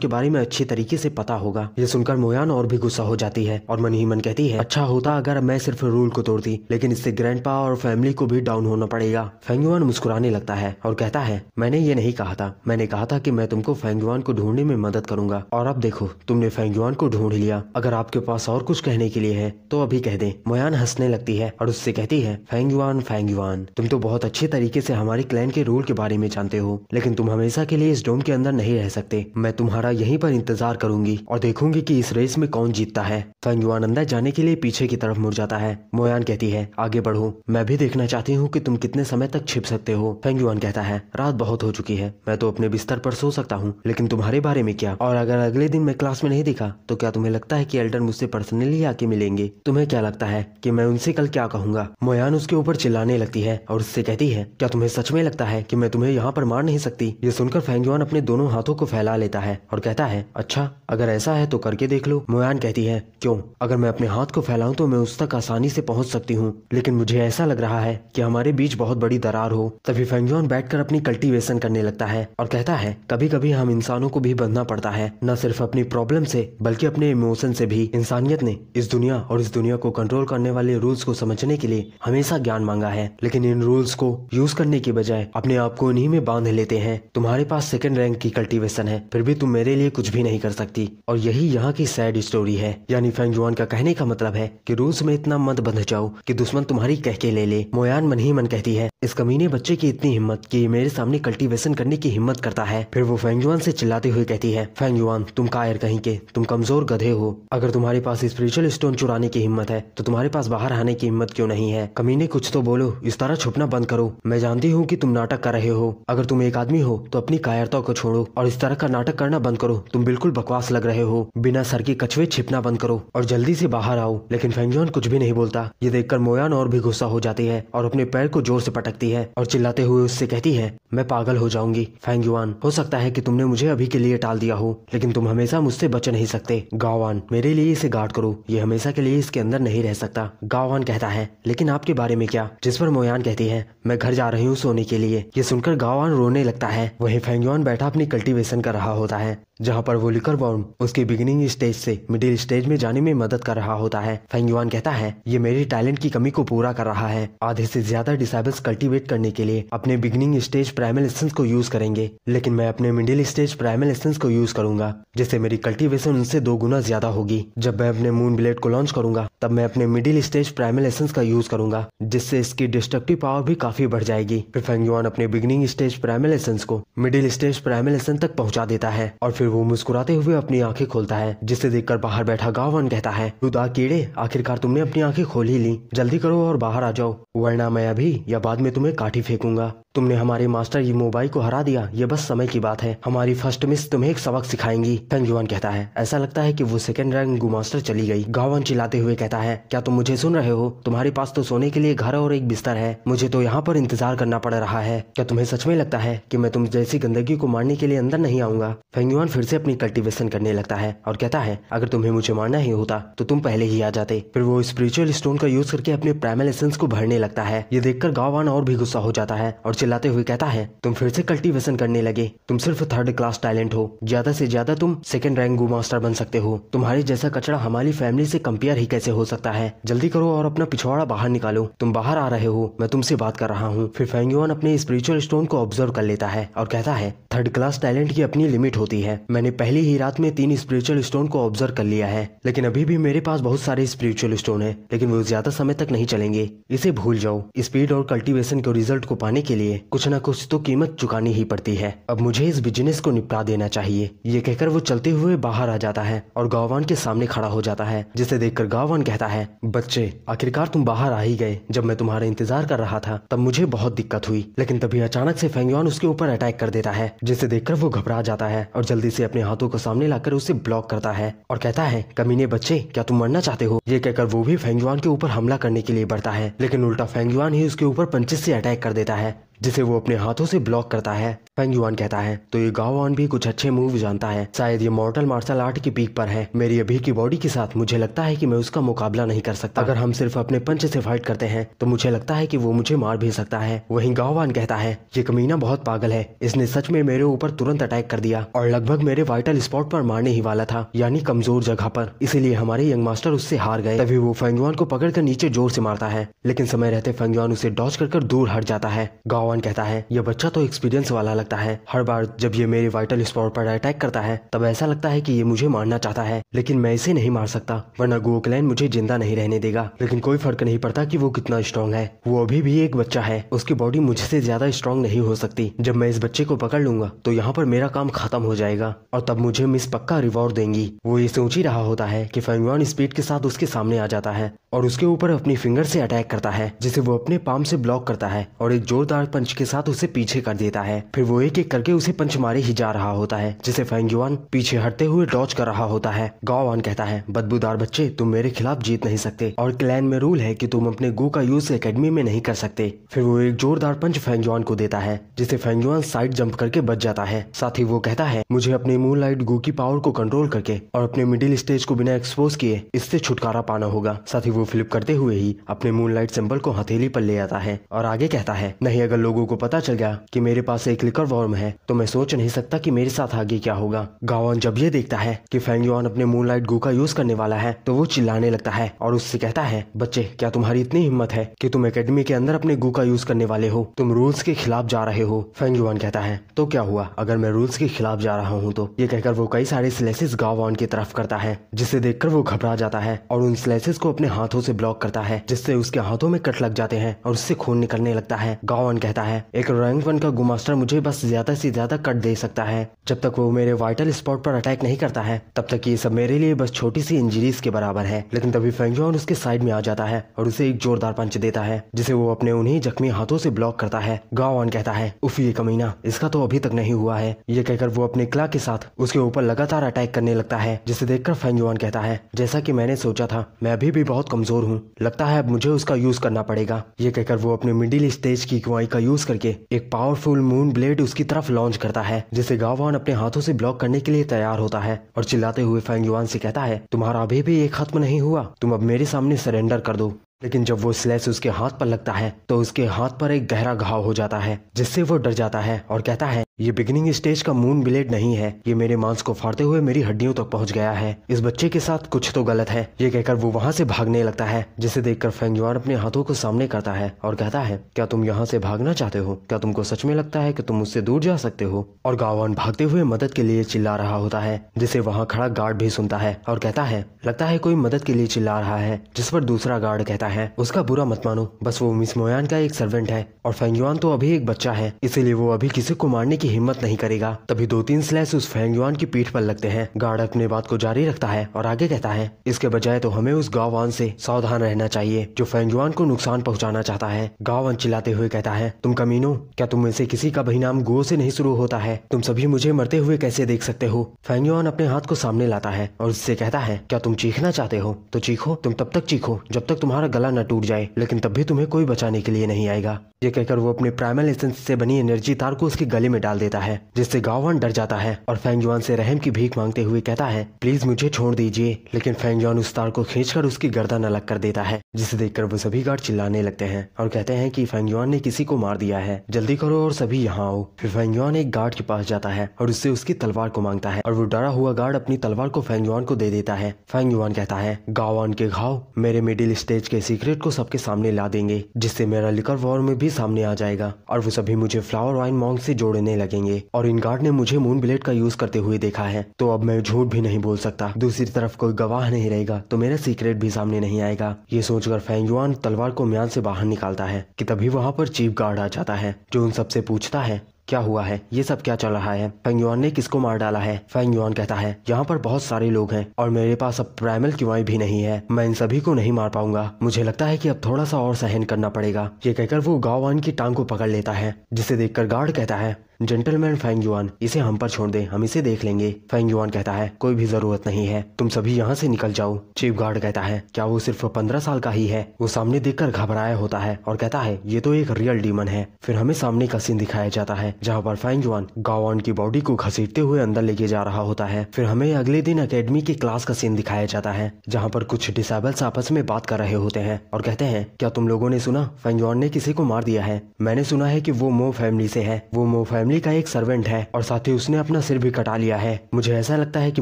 S1: के बारे में अच्छी तरीके से पता होगा ये सुनकर मोयान और भी गुस्सा हो जाती है और मन ही मन कहती है अच्छा होता अगर मैं सिर्फ रूल को तोड़ती लेकिन इससे ग्रैंड और फैमिली को भी डाउन होना पड़ेगा फेंगुआन मुस्कुराने लगता है और कहता है मैंने ये नहीं कहा था मैंने कहा था की मैं तुमको फेंगुआन को ढूंढने में मदद करूंगा और अब देखो तुमने फेंगुआन को ढूंढ लिया अगर आपके पास और कुछ रहने के लिए है तो अभी कह दे मोयान हंसने लगती है और उससे कहती है फैंग युआन फैंग युआन तुम तो बहुत अच्छे तरीके से हमारे क्लैन के रूल के बारे में जानते हो लेकिन तुम हमेशा के लिए इस डोम के अंदर नहीं रह सकते मैं तुम्हारा यहीं पर इंतजार करूंगी और देखूंगी कि इस रेस में कौन जीतता है फैंग युआन अंदर जाने के लिए पीछे की तरफ मुड़ जाता है मोयान कहती है आगे बढ़ो मैं भी देखना चाहती हूँ की तुम कितने समय तक छिप सकते हो फैंग युआन कहता है रात बहुत हो चुकी है मैं तो अपने बिस्तर पर सो सकता हूँ लेकिन तुम्हारे बारे में क्या और अगर अगले दिन मैं क्लास में नहीं दिखा तो क्या तुम्हें लगता है की एल्डर मुझसे पर्सनली ही आके मिलेंगे तुम्हें क्या लगता है कि मैं उनसे कल क्या कहूँगा मोयान उसके ऊपर चिल्लाने लगती है और उससे कहती है क्या तुम्हें सच में लगता है कि मैं तुम्हें यहाँ पर मार नहीं सकती ये सुनकर फैंगयुआन अपने दोनों हाथों को फैला लेता है और कहता है अच्छा अगर ऐसा है तो करके देख लो मोयान कहती है क्यों अगर मैं अपने हाथ को फैलाऊँ तो मैं उस तक आसानी ऐसी पहुँच सकती हूँ लेकिन मुझे ऐसा लग रहा है की हमारे बीच बहुत बड़ी दरार हो तभी फैंगयोन बैठ अपनी कल्टिवेशन करने लगता है और कहता है कभी कभी हम इंसानों को भी बंधना पड़ता है न सिर्फ अपनी प्रॉब्लम ऐसी बल्कि अपने इमोशन ऐसी भी इंसानियत ने इस दुनिया और इस दुनिया को कंट्रोल करने वाले रूल्स को समझने के लिए हमेशा ज्ञान मांगा है लेकिन इन रूल्स को यूज करने के बजाय अपने आप को इन्हीं में बांध लेते हैं तुम्हारे पास सेकंड रैंक की कल्टीवेशन है फिर भी तुम मेरे लिए कुछ भी नहीं कर सकती और यही यहाँ की सैड स्टोरी है यानी फेंगजुआन का कहने का मतलब है की रूल्स में इतना मत बंध जाओ की दुश्मन तुम्हारी कह के ले ले मोयान मन ही मन कहती है इस कमीने बच्चे की इतनी हिम्मत की मेरे सामने कल्टिवेशन करने की हिम्मत करता है फिर वो फेंगजुआन से चिल्लाते हुए कहती है फैंग युवान तुम कायर कहीं के तुम कमजोर गधे हो अगर तुम्हारे पास स्पिरिचुअल स्पेशल स्टोन चुराने की हिम्मत है तो तुम्हारे पास बाहर आने की हिम्मत क्यों नहीं है कमीने कुछ तो बोलो इस तरह छुपना बंद करो मैं जानती हूँ कि तुम नाटक कर रहे हो अगर तुम एक आदमी हो तो अपनी कायरता को छोड़ो और इस तरह का नाटक करना बंद करो तुम बिल्कुल बकवास लग रहे हो बिना सर के कछुए छिपना बंद करो और जल्दी से बाहर आओ लेकिन फेंगजोन कुछ भी नहीं बोलता ये देखकर मोयान और भी गुस्सा हो जाती है और अपने पैर को जोर से पटकती है और चिल्लाते हुए उससे कहती है मैं पागल हो जाऊंगी फेंगयुआन हो सकता है कि तुमने मुझे अभी के लिए टाल दिया हो लेकिन तुम हमेशा मुझसे बच नहीं सकते गावान मेरे लिए इसे गार्ड करो ये हमेशा के लिए इसके अंदर नहीं रह सकता गावान कहता है लेकिन आपके बारे में क्या जिस पर मोयान कहती है मैं घर जा रही हूँ सोने के लिए ये सुनकर गावान रोने लगता है वही फेंगयोन बैठा अपनी कल्टीवेशन कर रहा होता है जहाँ पर वो लिकर बॉन्ड उसकी बिगिनिंग स्टेज से मिडिल स्टेज में जाने में मदद कर रहा होता है फेंगयुआन कहता है ये मेरी टैलेंट की कमी को पूरा कर रहा है आधे से ज्यादा डिसाइबल्स कल्टीवेट करने के लिए अपने बिगिनिंग स्टेज प्राइमल एसेंस को यूज करेंगे लेकिन मैं अपने मिडिल स्टेज प्राइमल एसेंस को यूज करूंगा जिससे मेरी कल्टिवेशन उनसे दो गुना ज्यादा होगी जब मैं अपने मून ब्लेड को लॉन्च करूंगा तब मैं अपने मिडिल स्टेज प्राइमल एसेंस का यूज करूंगा जिससे इसकी डिस्ट्रक्टिव पावर भी काफी बढ़ जाएगी फिर फेंगयुआन अपने बिगनिंग स्टेज प्राइमल एसेंस को मिडिल स्टेज प्राइमल एसेंस तक पहुंचा देता है और फिर वो मुस्कुराते हुए अपनी आंखें खोलता है जिसे देखकर बाहर बैठा गावन कहता है रुदा कीड़े आखिरकार तुमने अपनी आंखें खोल ही ली जल्दी करो और बाहर आ जाओ वरना मैं अभी या बाद में तुम्हें काटी फेंकूंगा तुमने हमारे मास्टर ये मोबाइल को हरा दिया ये बस समय की बात है हमारी फर्स्ट मिस तुम्हें एक सबक सिखाएंगी फेंगयुआन कहता है ऐसा लगता है कि वो सेकेंड रैंक गुमास्टर चली गई गावन चिल्लाते हुए कहता है क्या तुम मुझे सुन रहे हो तुम्हारे पास तो सोने के लिए घर और एक बिस्तर है मुझे तो यहाँ पर इंतजार करना पड़ रहा है क्या तुम्हें सच में लगता है कि मैं तुम जैसी गंदगी को मारने के लिए अंदर नहीं आऊंगा फेंगयुआन फिर से अपनी कल्टिवेशन करने लगता है और कहता है अगर तुम्हें मुझे मारना ही होता तो तुम पहले ही आ जाते फिर वो स्पिरिचुअल स्टोन का यूज करके अपने प्राइमल एसेंस को भरने लगता है ये देखकर गावान और भी गुस्सा हो जाता है और चिल्लाते हुए कहता है तुम फिर से कल्टिवेशन करने लगे तुम सिर्फ थर्ड क्लास टैलेंट हो ज्यादा से ज्यादा तुम सेकेंड रैंक गो मास्टर बन सकते हो तुम्हारे जैसा कचरा हमारी फैमिली फैमिली से कंपेयर ही कैसे हो सकता है जल्दी करो और अपना पिछवाड़ा बाहर निकालो तुम बाहर आ रहे हो मैं तुमसे बात कर रहा हूँ फिर फेंगयुआन अपने स्पिरिचुअल स्टोन को ऑब्जर्व कर लेता है और कहता है थर्ड क्लास टैलेंट की अपनी लिमिट होती है मैंने पहली ही रात में तीन स्पिरिचुअल स्टोन को ऑब्जर्व कर लिया है लेकिन अभी भी मेरे पास बहुत सारे स्पिरिचुअल स्टोन है लेकिन वो ज्यादा समय तक नहीं चलेंगे इसे भूल जाओ स्पीड और कल्टिवेशन के रिजल्ट को पाने के लिए कुछ न कुछ तो कीमत चुकानी ही पड़ती है अब मुझे इस बिजनेस को निपटा देना चाहिए ये कहकर वो चलते हुए बाहर आ जाता है और गावान के सामने खड़ा हो जाता है जिसे देखकर गावन कहता है बच्चे आखिरकार तुम बाहर आ ही गए जब मैं तुम्हारा इंतजार कर रहा था तब मुझे बहुत दिक्कत हुई लेकिन तभी अचानक से फेंगयोन उसके ऊपर अटैक कर देता है जिसे देखकर वो घबरा जाता है और जल्दी से अपने हाथों को सामने लाकर उसे ब्लॉक करता है और कहता है कमीने बच्चे क्या तुम मरना चाहते हो ये कहकर वो भी फेंगयुआन के ऊपर हमला करने के लिए बढ़ता है लेकिन उल्टा फेंगयुआन ही उसके ऊपर पंचे से अटैक कर देता है जिसे वो अपने हाथों से ब्लॉक करता है फेंग युआन कहता है तो ये गावान भी कुछ अच्छे मूव जानता है शायद ये मॉर्टल मार्शल आर्ट की पीक पर है मेरी अभी की बॉडी के साथ मुझे लगता है कि मैं उसका मुकाबला नहीं कर सकता अगर हम सिर्फ अपने पंच से फाइट करते हैं तो मुझे लगता है कि वो मुझे मार भी सकता है वही गाओवान कहता है ये कमीना बहुत पागल है इसने सच में मेरे ऊपर तुरंत अटैक कर दिया और लगभग मेरे वाइटल स्पॉट पर मारने ही वाला था यानी कमजोर जगह पर इसीलिए हमारे यंग मास्टर उससे हार गए तभी वो फेंगयुआन को पकड़ नीचे जोर से मारता है लेकिन समय रहते फेंगयुआन उसे डॉच कर दूर हट जाता है गाओवान पॉन कहता है यह बच्चा तो एक्सपीरियंस वाला लगता है हर बार जब ये मेरे वाइटल स्पॉट पर अटैक करता है तब ऐसा लगता है कि ये मुझे मारना चाहता है लेकिन मैं इसे नहीं मार सकता वरना गोकलैन मुझे जिंदा नहीं रहने देगा लेकिन कोई फर्क नहीं पड़ता कि वो कितना स्ट्रांग है वो अभी भी एक बच्चा है उसकी बॉडी मुझसे ज्यादा स्ट्रांग नहीं हो सकती जब मैं इस बच्चे को पकड़ लूंगा तो यहाँ पर मेरा काम खत्म हो जाएगा और तब मुझे मिस पक्का रिवॉर्ड देंगी वो ये सोच ही रहा होता है की फैंगवान स्पीड के साथ उसके सामने आ जाता है और उसके ऊपर अपनी फिंगर से अटैक करता है जिसे वो अपने पाम से ब्लॉक करता है और एक जोरदार पंच के साथ उसे पीछे कर देता है फिर वो एक एक करके उसे पंच मारे ही जा रहा होता है जिसे फेंगयुआन पीछे हटते हुए डॉच कर रहा होता है गावान कहता है बदबूदार बच्चे तुम मेरे खिलाफ जीत नहीं सकते और क्लैन में रूल है की तुम अपने गो का यूज अकेडमी में नहीं कर सकते फिर वो एक जोरदार पंच फेंगयुआन को देता है जिसे फेंगयुआन साइड जम्प करके बच जाता है साथ ही वो कहता है मुझे अपने मून लाइट गो की पावर को कंट्रोल करके और अपने मिडिल स्टेज को बिना एक्सपोज किए इससे छुटकारा पाना होगा साथ ही वो फ्लिप करते हुए ही अपने मून लाइट सिंबल को हथेली पर ले आता है और आगे कहता है नहीं अगर लोगों को पता चल गया कि मेरे पास एक लिकर वॉर्म है तो मैं सोच नहीं सकता कि मेरे साथ आगे क्या होगा गावन जब ये देखता है कि फैंगयोन अपने मूनलाइट गो का यूज करने वाला है तो वो चिल्लाने लगता है और उससे कहता है बच्चे क्या तुम्हारी इतनी हिम्मत है कि तुम एकेडमी के अंदर अपने गो का यूज करने वाले हो तुम रूल्स के खिलाफ जा रहे हो फैंगयुआन कहता है तो क्या हुआ अगर मैं रूल्स के खिलाफ जा रहा हूँ तो ये कहकर वो कई सारे स्लेसेस गावन की तरफ करता है जिसे देखकर वो घबरा जाता है और उन स्लेसेस को अपने हाथों से ब्लॉक करता है जिससे उसके हाथों में कट लग जाते हैं और उससे खून निकलने लगता है गावन कहता रहता है एक रैंक वन का गुमास्टर मुझे बस ज्यादा से ज्यादा कट दे सकता है जब तक वो मेरे वाइटल स्पॉट पर अटैक नहीं करता है तब तक ये सब मेरे लिए बस छोटी सी इंजरीज के बराबर है लेकिन तभी फेंगजोन उसके साइड में आ जाता है और उसे एक जोरदार पंच देता है जिसे वो अपने उन्हीं जख्मी हाथों से ब्लॉक करता है गावन कहता है उफ ये कमीना इसका तो अभी तक नहीं हुआ है ये कहकर वो अपने क्ला के साथ उसके ऊपर लगातार अटैक करने लगता है जिसे देखकर फेंगजोन कहता है जैसा की मैंने सोचा था मैं अभी भी बहुत कमजोर हूँ लगता है अब मुझे उसका यूज करना पड़ेगा ये कहकर वो अपने मिडिल स्टेज की कुआई का यूज करके एक पावरफुल मून ब्लेड उसकी तरफ लॉन्च करता है जिसे गावान अपने हाथों से ब्लॉक करने के लिए तैयार होता है और चिल्लाते हुए फैंग युवान से कहता है तुम्हारा अभी भी ये खत्म नहीं हुआ तुम अब मेरे सामने सरेंडर कर दो लेकिन जब वो स्लैश उसके हाथ पर लगता है तो उसके हाथ पर एक गहरा घाव हो जाता है जिससे वो डर जाता है और कहता है ये बिगिनिंग स्टेज का मून ब्लेड नहीं है ये मेरे मांस को फाड़ते हुए मेरी हड्डियों तक तो पहुंच गया है इस बच्चे के साथ कुछ तो गलत है ये कहकर वो वहां से भागने लगता है जिसे देखकर फेंगजुआन अपने हाथों को सामने करता है और कहता है क्या तुम यहाँ से भागना चाहते हो क्या तुमको सच में लगता है की तुम मुझसे दूर जा सकते हो और गावान भागते हुए मदद के लिए चिल्ला रहा होता है जिसे वहाँ खड़ा गार्ड भी सुनता है और कहता है लगता है कोई मदद के लिए चिल्ला रहा है जिस पर दूसरा गार्ड कहता है उसका बुरा मत मानो बस वो मिस मोयान का एक सर्वेंट है और फेंगजुआन तो अभी एक बच्चा है इसीलिए वो अभी किसी को मारने की हिम्मत नहीं करेगा तभी दो तीन स्लैश उस फैंगयुआन की पीठ पर लगते हैं गार्ड अपने बात को जारी रखता है और आगे कहता है इसके बजाय तो हमें उस गाँव वन सावधान रहना चाहिए जो फैंग को नुकसान पहुँचाना चाहता है गाँव चिल्लाते हुए कहता है तुम कमीनो क्या तुम ऐसी किसी का बहिनाम गो ऐसी नहीं शुरू होता है तुम सभी मुझे मरते हुए कैसे देख सकते हो फैंगयुआन अपने हाथ को सामने लाता है और उससे कहता है क्या तुम चीखना चाहते हो तो चीखो तुम तब तक चीखो जब तक तुम्हारा गला न टूट जाए लेकिन तब भी तुम्हें कोई बचाने के लिए नहीं आएगा ये कहकर वो अपने प्राइमल एसेंस से बनी एनर्जी तार को उसके गले में डाल डाल देता है जिससे गावन डर जाता है और फैंगजुआन से रहम की भीख मांगते हुए कहता है प्लीज मुझे छोड़ दीजिए लेकिन फैंगजुआन उस तार को खींचकर उसकी गर्दन अलग कर देता है जिसे देखकर वो सभी गार्ड चिल्लाने लगते हैं और कहते हैं की फैंगजुआन ने किसी को मार दिया है जल्दी करो और सभी यहाँ आओ फिर फैंगजुआन एक गार्ड के पास जाता है और उससे उसकी तलवार को मांगता है और वो डरा हुआ गार्ड अपनी तलवार को फैंगजुआन को दे देता है फैंगजुआन कहता है गावान के घाव मेरे मिडिल स्टेज के सीक्रेट को सबके सामने ला देंगे जिससे मेरा लिकर वॉर में भी सामने आ जाएगा और वो सभी मुझे फ्लावर वाइन मॉन्ग से जोड़ने लगे लगेंगे और इन गार्ड ने मुझे मून ब्लेड का यूज करते हुए देखा है तो अब मैं झूठ भी नहीं बोल सकता दूसरी तरफ कोई गवाह नहीं रहेगा तो मेरा सीक्रेट भी सामने नहीं आएगा ये सोचकर फैंगुआन तलवार को म्यान से बाहर निकालता है की तभी वहाँ पर चीफ गार्ड आ जाता है जो उन सबसे पूछता है क्या हुआ है ये सब क्या चल रहा है फेंग युआन ने किसको मार डाला है फेंग युआन कहता है यहाँ पर बहुत सारे लोग हैं और मेरे पास अब प्राइमल क्यूआई भी नहीं है मैं इन सभी को नहीं मार पाऊंगा मुझे लगता है कि अब थोड़ा सा और सहन करना पड़ेगा ये कहकर वो गाँव वन की टांग को पकड़ लेता है जिसे देखकर गार्ड कहता है जेंटलमैन फैंग युवान इसे हम पर छोड़ दे हम इसे देख लेंगे फैंग युवान कहता है कोई भी जरूरत नहीं है तुम सभी यहाँ से निकल जाओ चीफ गार्ड कहता है क्या वो सिर्फ पंद्रह साल का ही है वो सामने देखकर घबराया होता है और कहता है ये तो एक रियल डीमन है फिर हमें सामने का सीन दिखाया जाता है जहाँ पर फैंग युवान गावान की बॉडी को घसीटते हुए अंदर लेके जा रहा होता है फिर हमें अगले दिन अकेडमी की क्लास का सीन दिखाया जाता है जहाँ पर कुछ डिसेबल्स आपस में बात कर रहे होते हैं और कहते हैं क्या तुम लोगों ने सुना फैंग युवान ने किसी को मार दिया है मैंने सुना है की वो मो फैमिली से है वो मो फैमिली फैमिली का एक सर्वेंट है और साथ ही उसने अपना सिर भी कटा लिया है मुझे ऐसा लगता है कि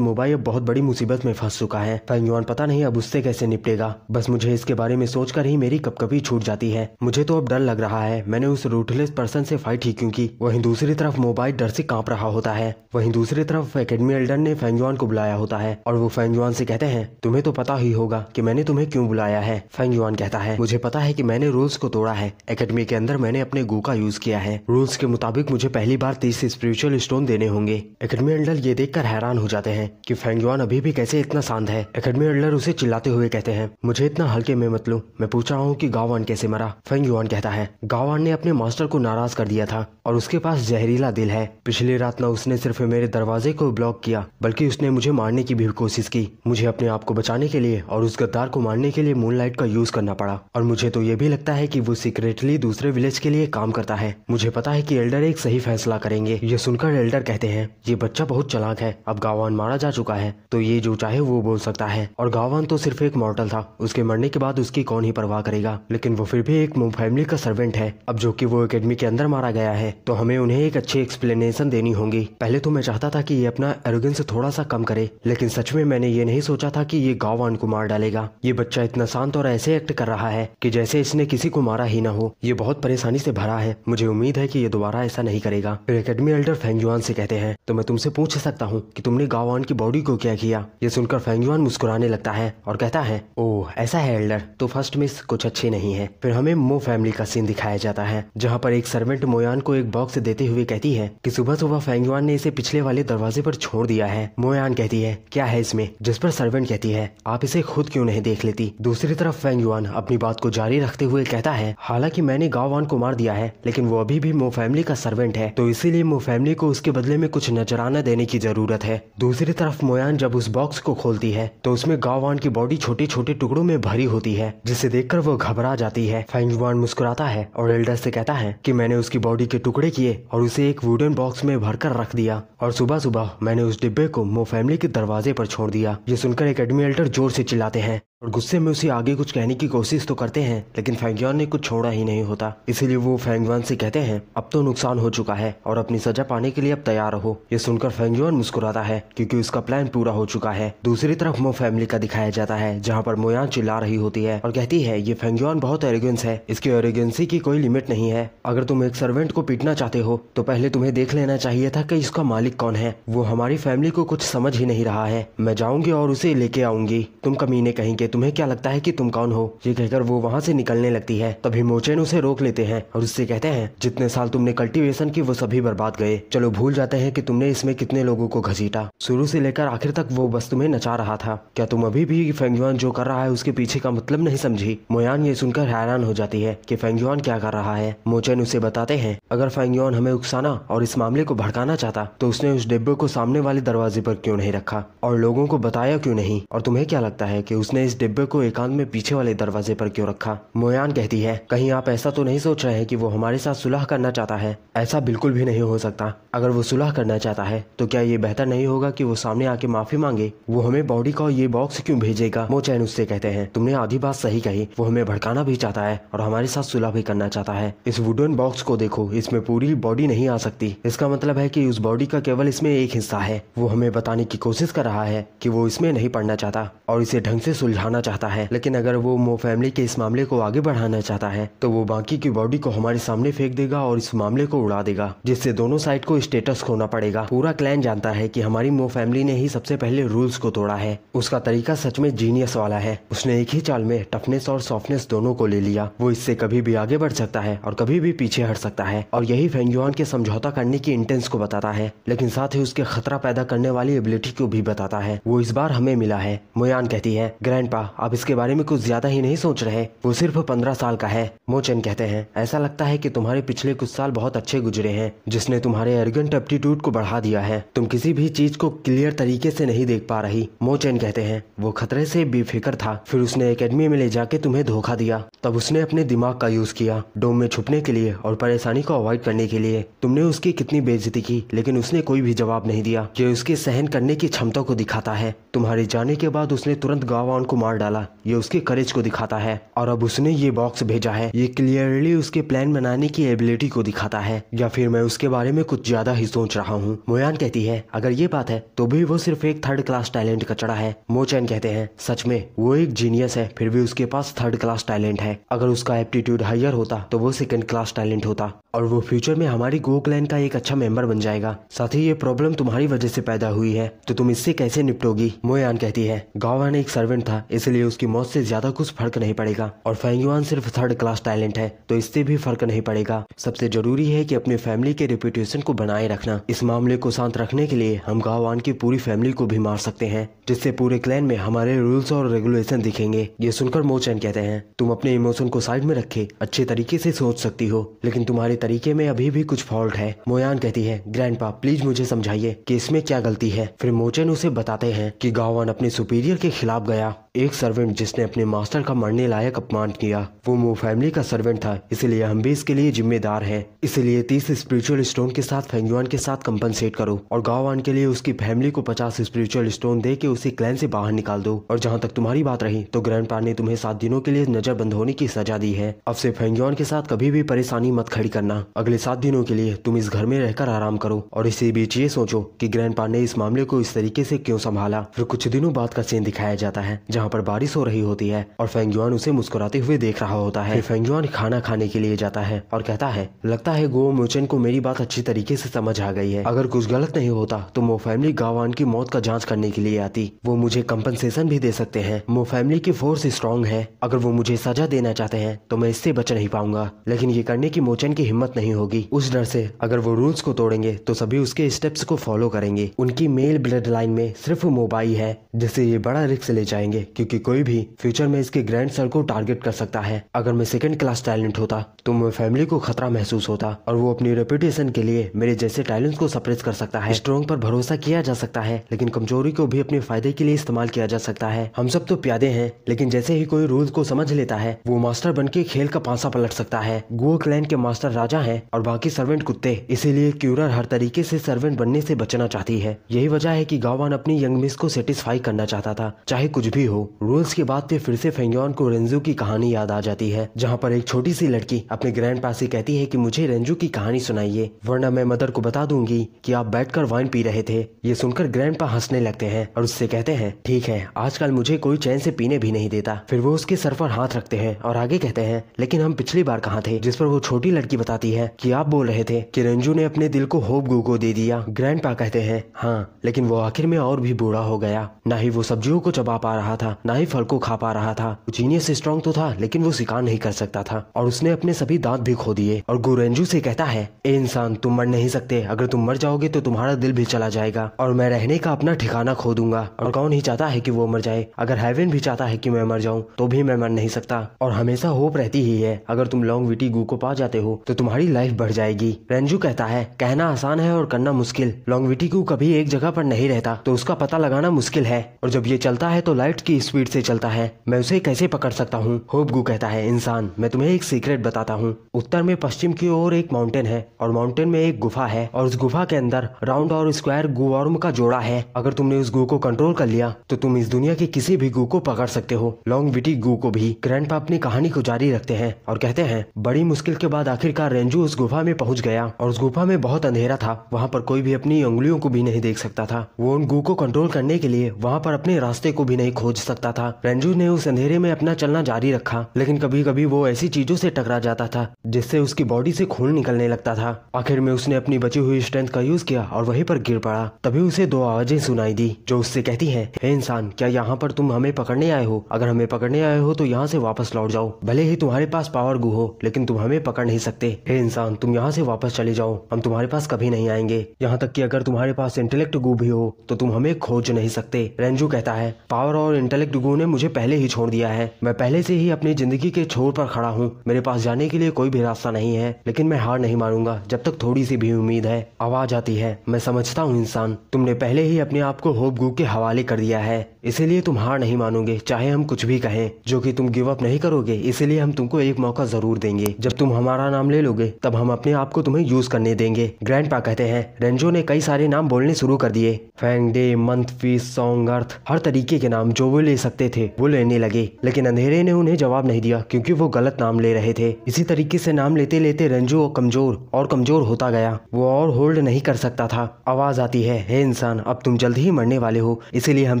S1: मोबाइल अब बहुत बड़ी मुसीबत में फंस चुका है फैंगयुआन पता नहीं अब उससे कैसे निपटेगा बस मुझे इसके बारे में सोचकर ही मेरी कपकपी छूट जाती है मुझे तो अब डर लग रहा है मैंने उस रूटलेस पर्सन से फाइट ही क्यूँकी वही वहीं दूसरी तरफ मोबाइल डर से कांप रहा होता है वहीं दूसरी तरफ अकेडमी एल्डन ने फैंगयुआन को बुलाया होता है और वो फैंगयुआन से कहते हैं तुम्हें तो पता ही होगा की मैंने तुम्हें क्यों बुलाया है फैंगयुआन कहता है मुझे पता है की मैंने रूल्स को तोड़ा है अकेडमी के अंदर मैंने अपने गो का यूज किया है रूल्स के मुताबिक मुझे पहले पहली बार तीस स्पिरिचुअल स्टोन देने होंगे अकेडमी एल्डर ये देखकर हैरान हो जाते हैं कि फेंगयुआन अभी भी कैसे इतना शांत है अकेडमी एल्डर उसे चिल्लाते हुए कहते हैं मुझे इतना हल्के में मतलू मैं पूछ रहा हूँ की गावान कैसे मरा फेंगयुआन कहता है गावान ने अपने मास्टर को नाराज कर दिया था और उसके पास जहरीला दिल है पिछली रात न उसने सिर्फ मेरे दरवाजे को ब्लॉक किया बल्कि उसने मुझे मारने की भी कोशिश की मुझे अपने आप को बचाने के लिए और उस गद्दार को मारने के लिए मून का यूज करना पड़ा और मुझे तो ये भी लगता है की वो सीक्रेटली दूसरे विलेज के लिए काम करता है मुझे पता है की एल्डर एक सही फैसला फैसला करेंगे ये सुनकर एल्डर कहते हैं ये बच्चा बहुत चलाक है अब गावान मारा जा चुका है तो ये जो चाहे वो बोल सकता है और गावान तो सिर्फ एक मॉडल था उसके मरने के बाद उसकी कौन ही परवाह करेगा लेकिन वो फिर भी एक फैमिली का सर्वेंट है अब जो की वो अकेडमी के अंदर मारा गया है तो हमें उन्हें एक अच्छी एक्सप्लेनेशन देनी होगी पहले तो मैं चाहता था की ये अपना एरोगेंस थोड़ा सा कम करे लेकिन सच में मैंने ये नहीं सोचा था की ये गावान को मार डालेगा ये बच्चा इतना शांत और ऐसे एक्ट कर रहा है की जैसे इसने किसी को मारा ही ना हो ये बहुत परेशानी से भरा है मुझे उम्मीद है की ये दोबारा ऐसा नहीं करेगा था फिर एकेडमी एल्डर फेंगजुआन से कहते हैं तो मैं तुमसे पूछ सकता हूँ कि तुमने गावान की बॉडी को क्या किया ये सुनकर फैंगुआन मुस्कुराने लगता है और कहता है ओ ऐसा है एल्डर तो फर्स्ट मिस कुछ अच्छी नहीं है फिर हमें मो फैमिली का सीन दिखाया जाता है जहाँ पर एक सर्वेंट मोयान को एक बॉक्स देते हुए कहती है की सुबह सुबह फेंगजुआन ने इसे पिछले वाले दरवाजे पर छोड़ दिया है मोयान कहती है क्या है इसमें जिस पर सर्वेंट कहती है आप इसे खुद क्यों नहीं देख लेती दूसरी तरफ फेंगजुआन अपनी बात को जारी रखते हुए कहता है हालांकि मैंने गावान को मार दिया है लेकिन वो अभी भी मो फैमिली का सर्वेंट है तो तो इसीलिए मो फैमिली को उसके बदले में कुछ नजराना देने की जरूरत है दूसरी तरफ मोयान जब उस बॉक्स को खोलती है तो उसमें गावान की बॉडी छोटे छोटे टुकड़ों में भरी होती है जिसे देखकर वो घबरा जाती है फैंगवान मुस्कुराता है और एल्डर से कहता है कि मैंने उसकी बॉडी के टुकड़े किए और उसे एक वुडन बॉक्स में भरकर रख दिया और सुबह सुबह मैंने उस डिब्बे को मो फैमिली के दरवाजे पर छोड़ दिया ये सुनकर एकेडमी एल्डर जोर से चिल्लाते हैं और गुस्से में उसे आगे कुछ कहने की कोशिश तो करते हैं लेकिन फैंगयान ने कुछ छोड़ा ही नहीं होता इसीलिए वो फैंगवान से कहते हैं अब तो नुकसान हो चुका है और अपनी सजा पाने के लिए अब तैयार हो ये सुनकर फैंगयान मुस्कुराता है क्योंकि उसका प्लान पूरा हो चुका है दूसरी तरफ मो फैमिली का दिखाया जाता है जहाँ पर मोयान चिल्ला रही होती है और कहती है ये फैंगयान बहुत एरोगेंस है इसकी एरेगेंसी की कोई लिमिट नहीं है अगर तुम एक सर्वेंट को पीटना चाहते हो तो पहले तुम्हें देख लेना चाहिए था की इसका मालिक कौन है वो हमारी फैमिली को कुछ समझ ही नहीं रहा है मैं जाऊँगी और उसे लेके आऊंगी तुम कमीने कहीं के तुम्हें क्या लगता है कि तुम कौन हो ये कहकर वो वहाँ से निकलने लगती है तभी मोचेन उसे रोक लेते हैं और उससे कहते हैं जितने साल तुमने कल्टीवेशन की वो सभी बर्बाद गए चलो भूल जाते हैं कि तुमने इसमें कितने लोगों को घसीटा शुरू से लेकर आखिर तक वो बस तुम्हें नचा रहा था क्या तुम अभी भी फेंगयुआन जो कर रहा है उसके पीछे का मतलब नहीं समझी मोयान ये सुनकर हैरान हो जाती है की फेंगयुआन क्या कर रहा है मोचेन उसे बताते हैं अगर फेंगयुआन हमें उकसाना और इस मामले को भड़काना चाहता तो उसने उस डिब्बे को सामने वाले दरवाजे पर क्यों नहीं रखा और लोगों को बताया क्यों नहीं और तुम्हें क्या लगता है कि उसने इस डिब्बे को एकांत में पीछे वाले दरवाजे पर क्यों रखा मोयान कहती है कहीं आप ऐसा तो नहीं सोच रहे हैं कि वो हमारे साथ सुलह करना चाहता है ऐसा बिल्कुल भी नहीं हो सकता अगर वो सुलह करना चाहता है तो क्या ये बेहतर नहीं होगा कि वो सामने आके माफी मांगे वो हमें बॉडी का ये बॉक्स क्यों भेजेगा मोचैन उससे कहते हैं तुमने आधी बात सही कही वो हमें भड़काना भी चाहता है और हमारे साथ सुलह भी करना चाहता है इस वुडन बॉक्स को देखो इसमें पूरी बॉडी नहीं आ सकती इसका मतलब है की उस बॉडी का केवल इसमें एक हिस्सा है वो हमें बताने की कोशिश कर रहा है की वो इसमें नहीं पढ़ना चाहता और इसे ढंग से सुलझाना बनाना चाहता है लेकिन अगर वो मो फैमिली के इस मामले को आगे बढ़ाना चाहता है तो वो बाकी की बॉडी को हमारे सामने फेंक देगा और इस मामले को उड़ा देगा जिससे दोनों साइड को स्टेटस खोना पड़ेगा पूरा क्लैन जानता है की हमारी मो फैमिली ने ही सबसे पहले रूल्स को तोड़ा है उसका तरीका सच में जीनियस वाला है उसने एक ही चाल में टफनेस और सॉफ्टनेस दोनों को ले लिया वो इससे कभी भी आगे बढ़ सकता है और कभी भी पीछे हट सकता है और यही फेंगयुआन के समझौता करने की इंटेंस को बताता है लेकिन साथ ही उसके खतरा पैदा करने वाली एबिलिटी को भी बताता है वो इस बार हमें मिला है मोयान कहती है ग्रैंड आप इसके बारे में कुछ ज्यादा ही नहीं सोच रहे वो सिर्फ पंद्रह साल का है मोचन कहते हैं ऐसा लगता है कि तुम्हारे पिछले कुछ साल बहुत अच्छे गुजरे हैं जिसने तुम्हारे अर्गेंट एप्टीट्यूड को बढ़ा दिया है तुम किसी भी चीज को क्लियर तरीके से नहीं देख पा रही मोचन कहते हैं वो खतरे से बेफिक्र था फिर उसने अकेडमी में ले जाके तुम्हें धोखा दिया तब उसने अपने दिमाग का यूज किया डोम में छुपने के लिए और परेशानी को अवॉइड करने के लिए तुमने उसकी कितनी बेजती की लेकिन उसने कोई भी जवाब नहीं दिया ये उसके सहन करने की क्षमता को दिखाता है तुम्हारे जाने के बाद उसने तुरंत गावान को मार डाला ये उसके करेज को दिखाता है और अब उसने ये बॉक्स भेजा है ये क्लियरली उसके प्लान बनाने की एबिलिटी को दिखाता है या फिर मैं उसके बारे में कुछ ज्यादा ही सोच रहा हूँ मोयान कहती है अगर ये बात है तो भी वो सिर्फ एक थर्ड क्लास टैलेंट का चढ़ा है मोचैन कहते हैं सच में वो एक जीनियस है फिर भी उसके पास थर्ड क्लास टैलेंट है अगर उसका एप्टीट्यूड हायर होता तो वो सेकेंड क्लास टैलेंट होता और वो फ्यूचर में हमारी गो क्लैन का एक अच्छा मेंबर बन जाएगा साथ ही ये प्रॉब्लम तुम्हारी वजह से पैदा हुई है तो तुम इससे कैसे निपटोगी मोयान कहती है गावान एक सर्वेंट था इसलिए उसकी मौत से ज्यादा कुछ फर्क नहीं पड़ेगा और फेंगयुआन सिर्फ थर्ड क्लास टैलेंट है तो इससे भी फर्क नहीं पड़ेगा सबसे जरूरी है कि अपनी फैमिली के रेपुटेशन को बनाए रखना इस मामले को शांत रखने के लिए हम गावान की पूरी फैमिली को भी मार सकते हैं जिससे पूरे क्लैन में हमारे रूल्स और रेगुलेशन दिखेंगे ये सुनकर मोचन कहते हैं तुम अपने इमोशन को साइड में रखे अच्छे तरीके ऐसी सोच सकती हो लेकिन तुम्हारे तरीके में अभी भी कुछ फॉल्ट है मोयान कहती है ग्रैंड प्लीज मुझे समझाइए की इसमें क्या गलती है फिर मोचन उसे बताते हैं की गावान अपने सुपीरियर के खिलाफ गया एक सर्वेंट जिसने अपने मास्टर का मरने लायक अपमान किया वो मो फैमिली का सर्वेंट था इसलिए हम भी इसके लिए जिम्मेदार हैं इसलिए तीस स्पिरिचुअल स्टोन के साथ फेंगुआन के साथ कंपनसेट करो और गाँव के लिए उसकी फैमिली को पचास स्पिरिचुअल स्टोन दे के उसे क्लैन से बाहर निकाल दो और जहाँ तक तुम्हारी बात रही तो ग्रैंड ने तुम्हें सात दिनों के लिए बंद होने की सजा दी है अब से फेंगुआन के साथ कभी भी परेशानी मत खड़ी करना अगले सात दिनों के लिए तुम इस घर में रहकर आराम करो और इसी बीच ये सोचो कि ग्रैंड ने इस मामले को इस तरीके से क्यों संभाला फिर कुछ दिनों बाद का सीन दिखाया जाता है जहाँ पर बारिश हो रही होती है और फेंगजुआन उसे मुस्कुराते हुए देख रहा होता है फेंगजुआन खाना खाने के लिए जाता है और कहता है लगता है गो मोचन को मेरी बात अच्छी तरीके से समझ आ गई है अगर कुछ गलत नहीं होता तो मो फैमिली गावान की मौत का जाँच करने के लिए आती वो मुझे कम्पनसेशन भी दे सकते हैं मो फैमिली की फोर्स स्ट्रांग है अगर वो मुझे सजा देना चाहते हैं तो मैं इससे बच नहीं पाऊंगा लेकिन ये करने की मोचन की हिम्मत नहीं होगी उस डर से अगर वो रूल्स को तोड़ेंगे तो सभी उसके स्टेप्स को फॉलो करेंगे उनकी मेल ब्लड लाइन में सिर्फ मोबाइल है जिससे ये बड़ा रिस्क ले जाएंगे क्योंकि कोई भी फ्यूचर में इसके ग्रैंड सर को टारगेट कर सकता है अगर मैं सेकंड क्लास टैलेंट होता तो मैं फैमिली को खतरा महसूस होता और वो अपनी रेपुटेशन के लिए मेरे जैसे टैलेंट को सप्रेस कर सकता है स्ट्रॉन्ग पर भरोसा किया जा सकता है लेकिन कमजोरी को भी अपने फायदे के लिए इस्तेमाल किया जा सकता है हम सब तो प्यादे हैं लेकिन जैसे ही कोई रूल को समझ लेता है वो मास्टर बन के खेल का पासा पलट सकता है गुओ क्लैन के मास्टर राजा है और बाकी सर्वेंट कुत्ते इसीलिए क्यूरर हर तरीके ऐसी सर्वेंट बनने ऐसी बचना चाहती है यही वजह है की गावान अपनी यंग मिस को सेटिस्फाई करना चाहता था चाहे कुछ भी हो रूल्स की बात पे फिर से फेंगयोन को रेंजू की कहानी याद आ जाती है जहाँ पर एक छोटी सी लड़की अपने ग्रैंड पा से कहती है कि मुझे रेंजू की कहानी सुनाइए वरना मैं मदर को बता दूंगी कि आप बैठकर वाइन पी रहे थे ये सुनकर ग्रैंड पा हंसने लगते हैं और उससे कहते हैं ठीक है आजकल मुझे कोई चैन से पीने भी नहीं देता फिर वो उसके सर पर हाथ रखते हैं और आगे कहते हैं लेकिन हम पिछली बार कहाँ थे जिस पर वो छोटी लड़की बताती है की आप बोल रहे थे की रेंजू ने अपने दिल को होप गो को दे दिया ग्रैंड पा कहते हैं हाँ लेकिन वो आखिर में और भी बूढ़ा हो गया ना ही वो सब्जियों को चबा पा रहा था ना ही फल को खा पा रहा था जीनियस स्ट्रॉन्ग तो था लेकिन वो शिकार नहीं कर सकता था और उसने अपने सभी दांत भी खो दिए और गुरेंजू से कहता है ए इंसान तुम मर नहीं सकते अगर तुम मर जाओगे तो तुम्हारा दिल भी चला जाएगा और मैं रहने का अपना ठिकाना खो दूंगा और कौन ही चाहता है की वो मर जाए अगर हेवन भी चाहता है की मैं मर जाऊँ तो भी मैं मर नहीं सकता और हमेशा होप रहती ही है अगर तुम लॉन्ग विटी गु को पा जाते हो तो तुम्हारी लाइफ बढ़ जाएगी रेंजू कहता है कहना आसान है और करना मुश्किल लॉन्ग विटी गू कभी एक जगह पर नहीं रहता तो उसका पता लगाना मुश्किल है और जब ये चलता है तो लाइट की स्पीड से चलता है मैं उसे कैसे पकड़ सकता हूँ होपगू कहता है इंसान मैं तुम्हें एक सीक्रेट बताता हूँ उत्तर में पश्चिम की ओर एक माउंटेन है और माउंटेन में एक गुफा है और उस गुफा के अंदर राउंड और स्क्वायर गुवार्म का जोड़ा है अगर तुमने उस गु को कंट्रोल कर लिया तो तुम इस दुनिया के किसी भी गु को पकड़ सकते हो लॉन्ग विटी गु को भी ग्रैंड अपनी कहानी को जारी रखते हैं और कहते हैं बड़ी मुश्किल के बाद आखिरकार रेंजू उस गुफा में पहुंच गया और उस गुफा में बहुत अंधेरा था वहाँ पर कोई भी अपनी उंगलियों को भी नहीं देख सकता था वो उन गु को कंट्रोल करने के लिए वहाँ पर अपने रास्ते को भी नहीं खोज सकता सकता था रंजू ने उस अंधेरे में अपना चलना जारी रखा लेकिन कभी कभी वो ऐसी चीजों से टकरा जाता था जिससे उसकी बॉडी से खून निकलने लगता था आखिर में उसने अपनी बची हुई स्ट्रेंथ का यूज किया और वहीं पर गिर पड़ा तभी उसे दो आवाजें सुनाई दी जो उससे कहती है हे इंसान क्या यहाँ पर तुम हमें पकड़ने आए हो अगर हमें पकड़ने आए हो तो यहाँ से वापस लौट जाओ भले ही तुम्हारे पास पावर गु हो लेकिन तुम हमें पकड़ नहीं सकते हे इंसान तुम यहाँ से वापस चले जाओ हम तुम्हारे पास कभी नहीं आएंगे यहाँ तक की अगर तुम्हारे पास इंटेलेक्ट गु भी हो तो तुम हमें खोज नहीं सकते रेंजू कहता है पावर और इंटेलेक्ट चालक डुगू ने मुझे पहले ही छोड़ दिया है मैं पहले से ही अपनी जिंदगी के छोर पर खड़ा हूँ मेरे पास जाने के लिए कोई भी रास्ता नहीं है लेकिन मैं हार नहीं मानूंगा जब तक थोड़ी सी भी उम्मीद है आवाज आती है मैं समझता हूँ इंसान तुमने पहले ही अपने आप को होप गु के हवाले कर दिया है इसीलिए तुम हार नहीं मानोगे चाहे हम कुछ भी कहें जो की तुम गिव अप नहीं करोगे इसीलिए हम तुमको एक मौका जरूर देंगे जब तुम हमारा नाम ले लोगे तब हम अपने आप को तुम्हें यूज करने देंगे ग्रैंड कहते हैं रेंजो ने कई सारे नाम बोलने शुरू कर दिए फैंग डे मंथ फीस सॉन्ग अर्थ हर तरीके के नाम जो वो ले सकते थे वो लेने लगे लेकिन अंधेरे ने उन्हें जवाब नहीं दिया क्योंकि वो गलत नाम ले रहे थे इसी तरीके से नाम लेते लेते रंजू और कमजोर और कमजोर होता गया वो और होल्ड नहीं कर सकता था आवाज आती है हे इंसान अब तुम जल्द ही मरने वाले हो इसीलिए हम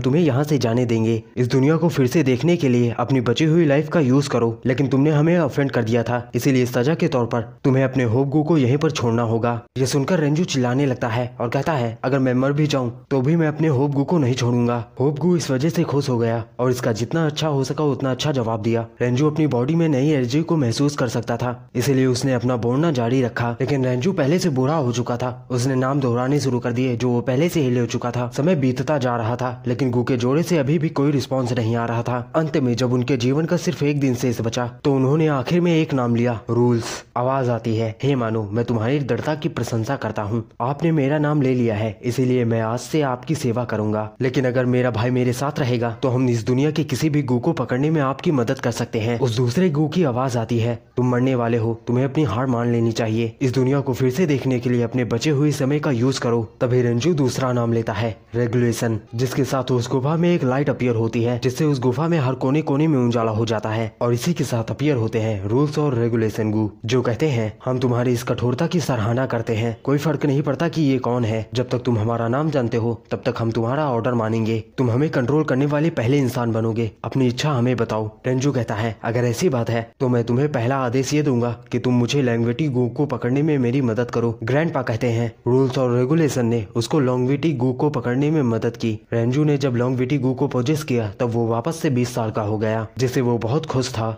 S1: तुम्हें यहाँ से जाने देंगे इस दुनिया को फिर से देखने के लिए अपनी बची हुई लाइफ का यूज करो लेकिन तुमने हमें ऑफेंड कर दिया था इसीलिए सजा के तौर पर तुम्हें अपने होबगू को यहीं पर छोड़ना होगा ये सुनकर रंजू चिल्लाने लगता है और कहता है अगर मैं मर भी जाऊँ तो भी मैं अपने होबगू को नहीं छोड़ूंगा होबगू इस वजह से खुश हो गया गया और इसका जितना अच्छा हो सका उतना अच्छा जवाब दिया रेंजू अपनी बॉडी में नई एनर्जी को महसूस कर सकता था इसीलिए उसने अपना बोलना जारी रखा लेकिन रेंजू पहले से बुरा हो चुका था उसने नाम दोहराने शुरू कर दिए जो वो पहले से हिले ले चुका था समय बीतता जा रहा था लेकिन गु के जोड़े से अभी भी कोई रिस्पॉन्स नहीं आ रहा था अंत में जब उनके जीवन का सिर्फ एक दिन शेष बचा तो उन्होंने आखिर में एक नाम लिया रूल्स आवाज आती है हे मानो मैं तुम्हारी दृढ़ता की प्रशंसा करता हूँ आपने मेरा नाम ले लिया है इसीलिए मैं आज से आपकी सेवा करूंगा लेकिन अगर मेरा भाई मेरे साथ रहेगा तो हम इस दुनिया के किसी भी गु को पकड़ने में आपकी मदद कर सकते हैं उस दूसरे गु की आवाज आती है तुम मरने वाले हो तुम्हें अपनी हार मान लेनी चाहिए इस दुनिया को फिर से देखने के लिए अपने बचे हुए समय का यूज करो तभी रंजू दूसरा नाम लेता है रेगुलेशन जिसके साथ उस गुफा में एक लाइट अपियर होती है जिससे उस गुफा में हर कोने कोने में उजाला हो जाता है और इसी के साथ अपियर होते हैं रूल्स और रेगुलेशन गु जो कहते हैं हम तुम्हारी इस कठोरता की सराहना करते हैं कोई फर्क नहीं पड़ता की ये कौन है जब तक तुम हमारा नाम जानते हो तब तक हम तुम्हारा ऑर्डर मानेंगे तुम हमें कंट्रोल करने वाले पहले इंसान बनोगे अपनी इच्छा हमें बताओ टेंजू कहता है अगर ऐसी बात है तो मैं तुम्हें पहला आदेश ये दूंगा कि तुम मुझे लैंग्वेटी गो को पकड़ने में मेरी मदद करो पा कहते हैं रूल्स और रेगुलेशन ने उसको लॉन्गविटी गू को पकड़ने में मदद की रेंजू ने जब लॉन्गविटी गुक को पोजेस किया तब वो वापस से 20 साल का हो गया जिसे वो बहुत खुश था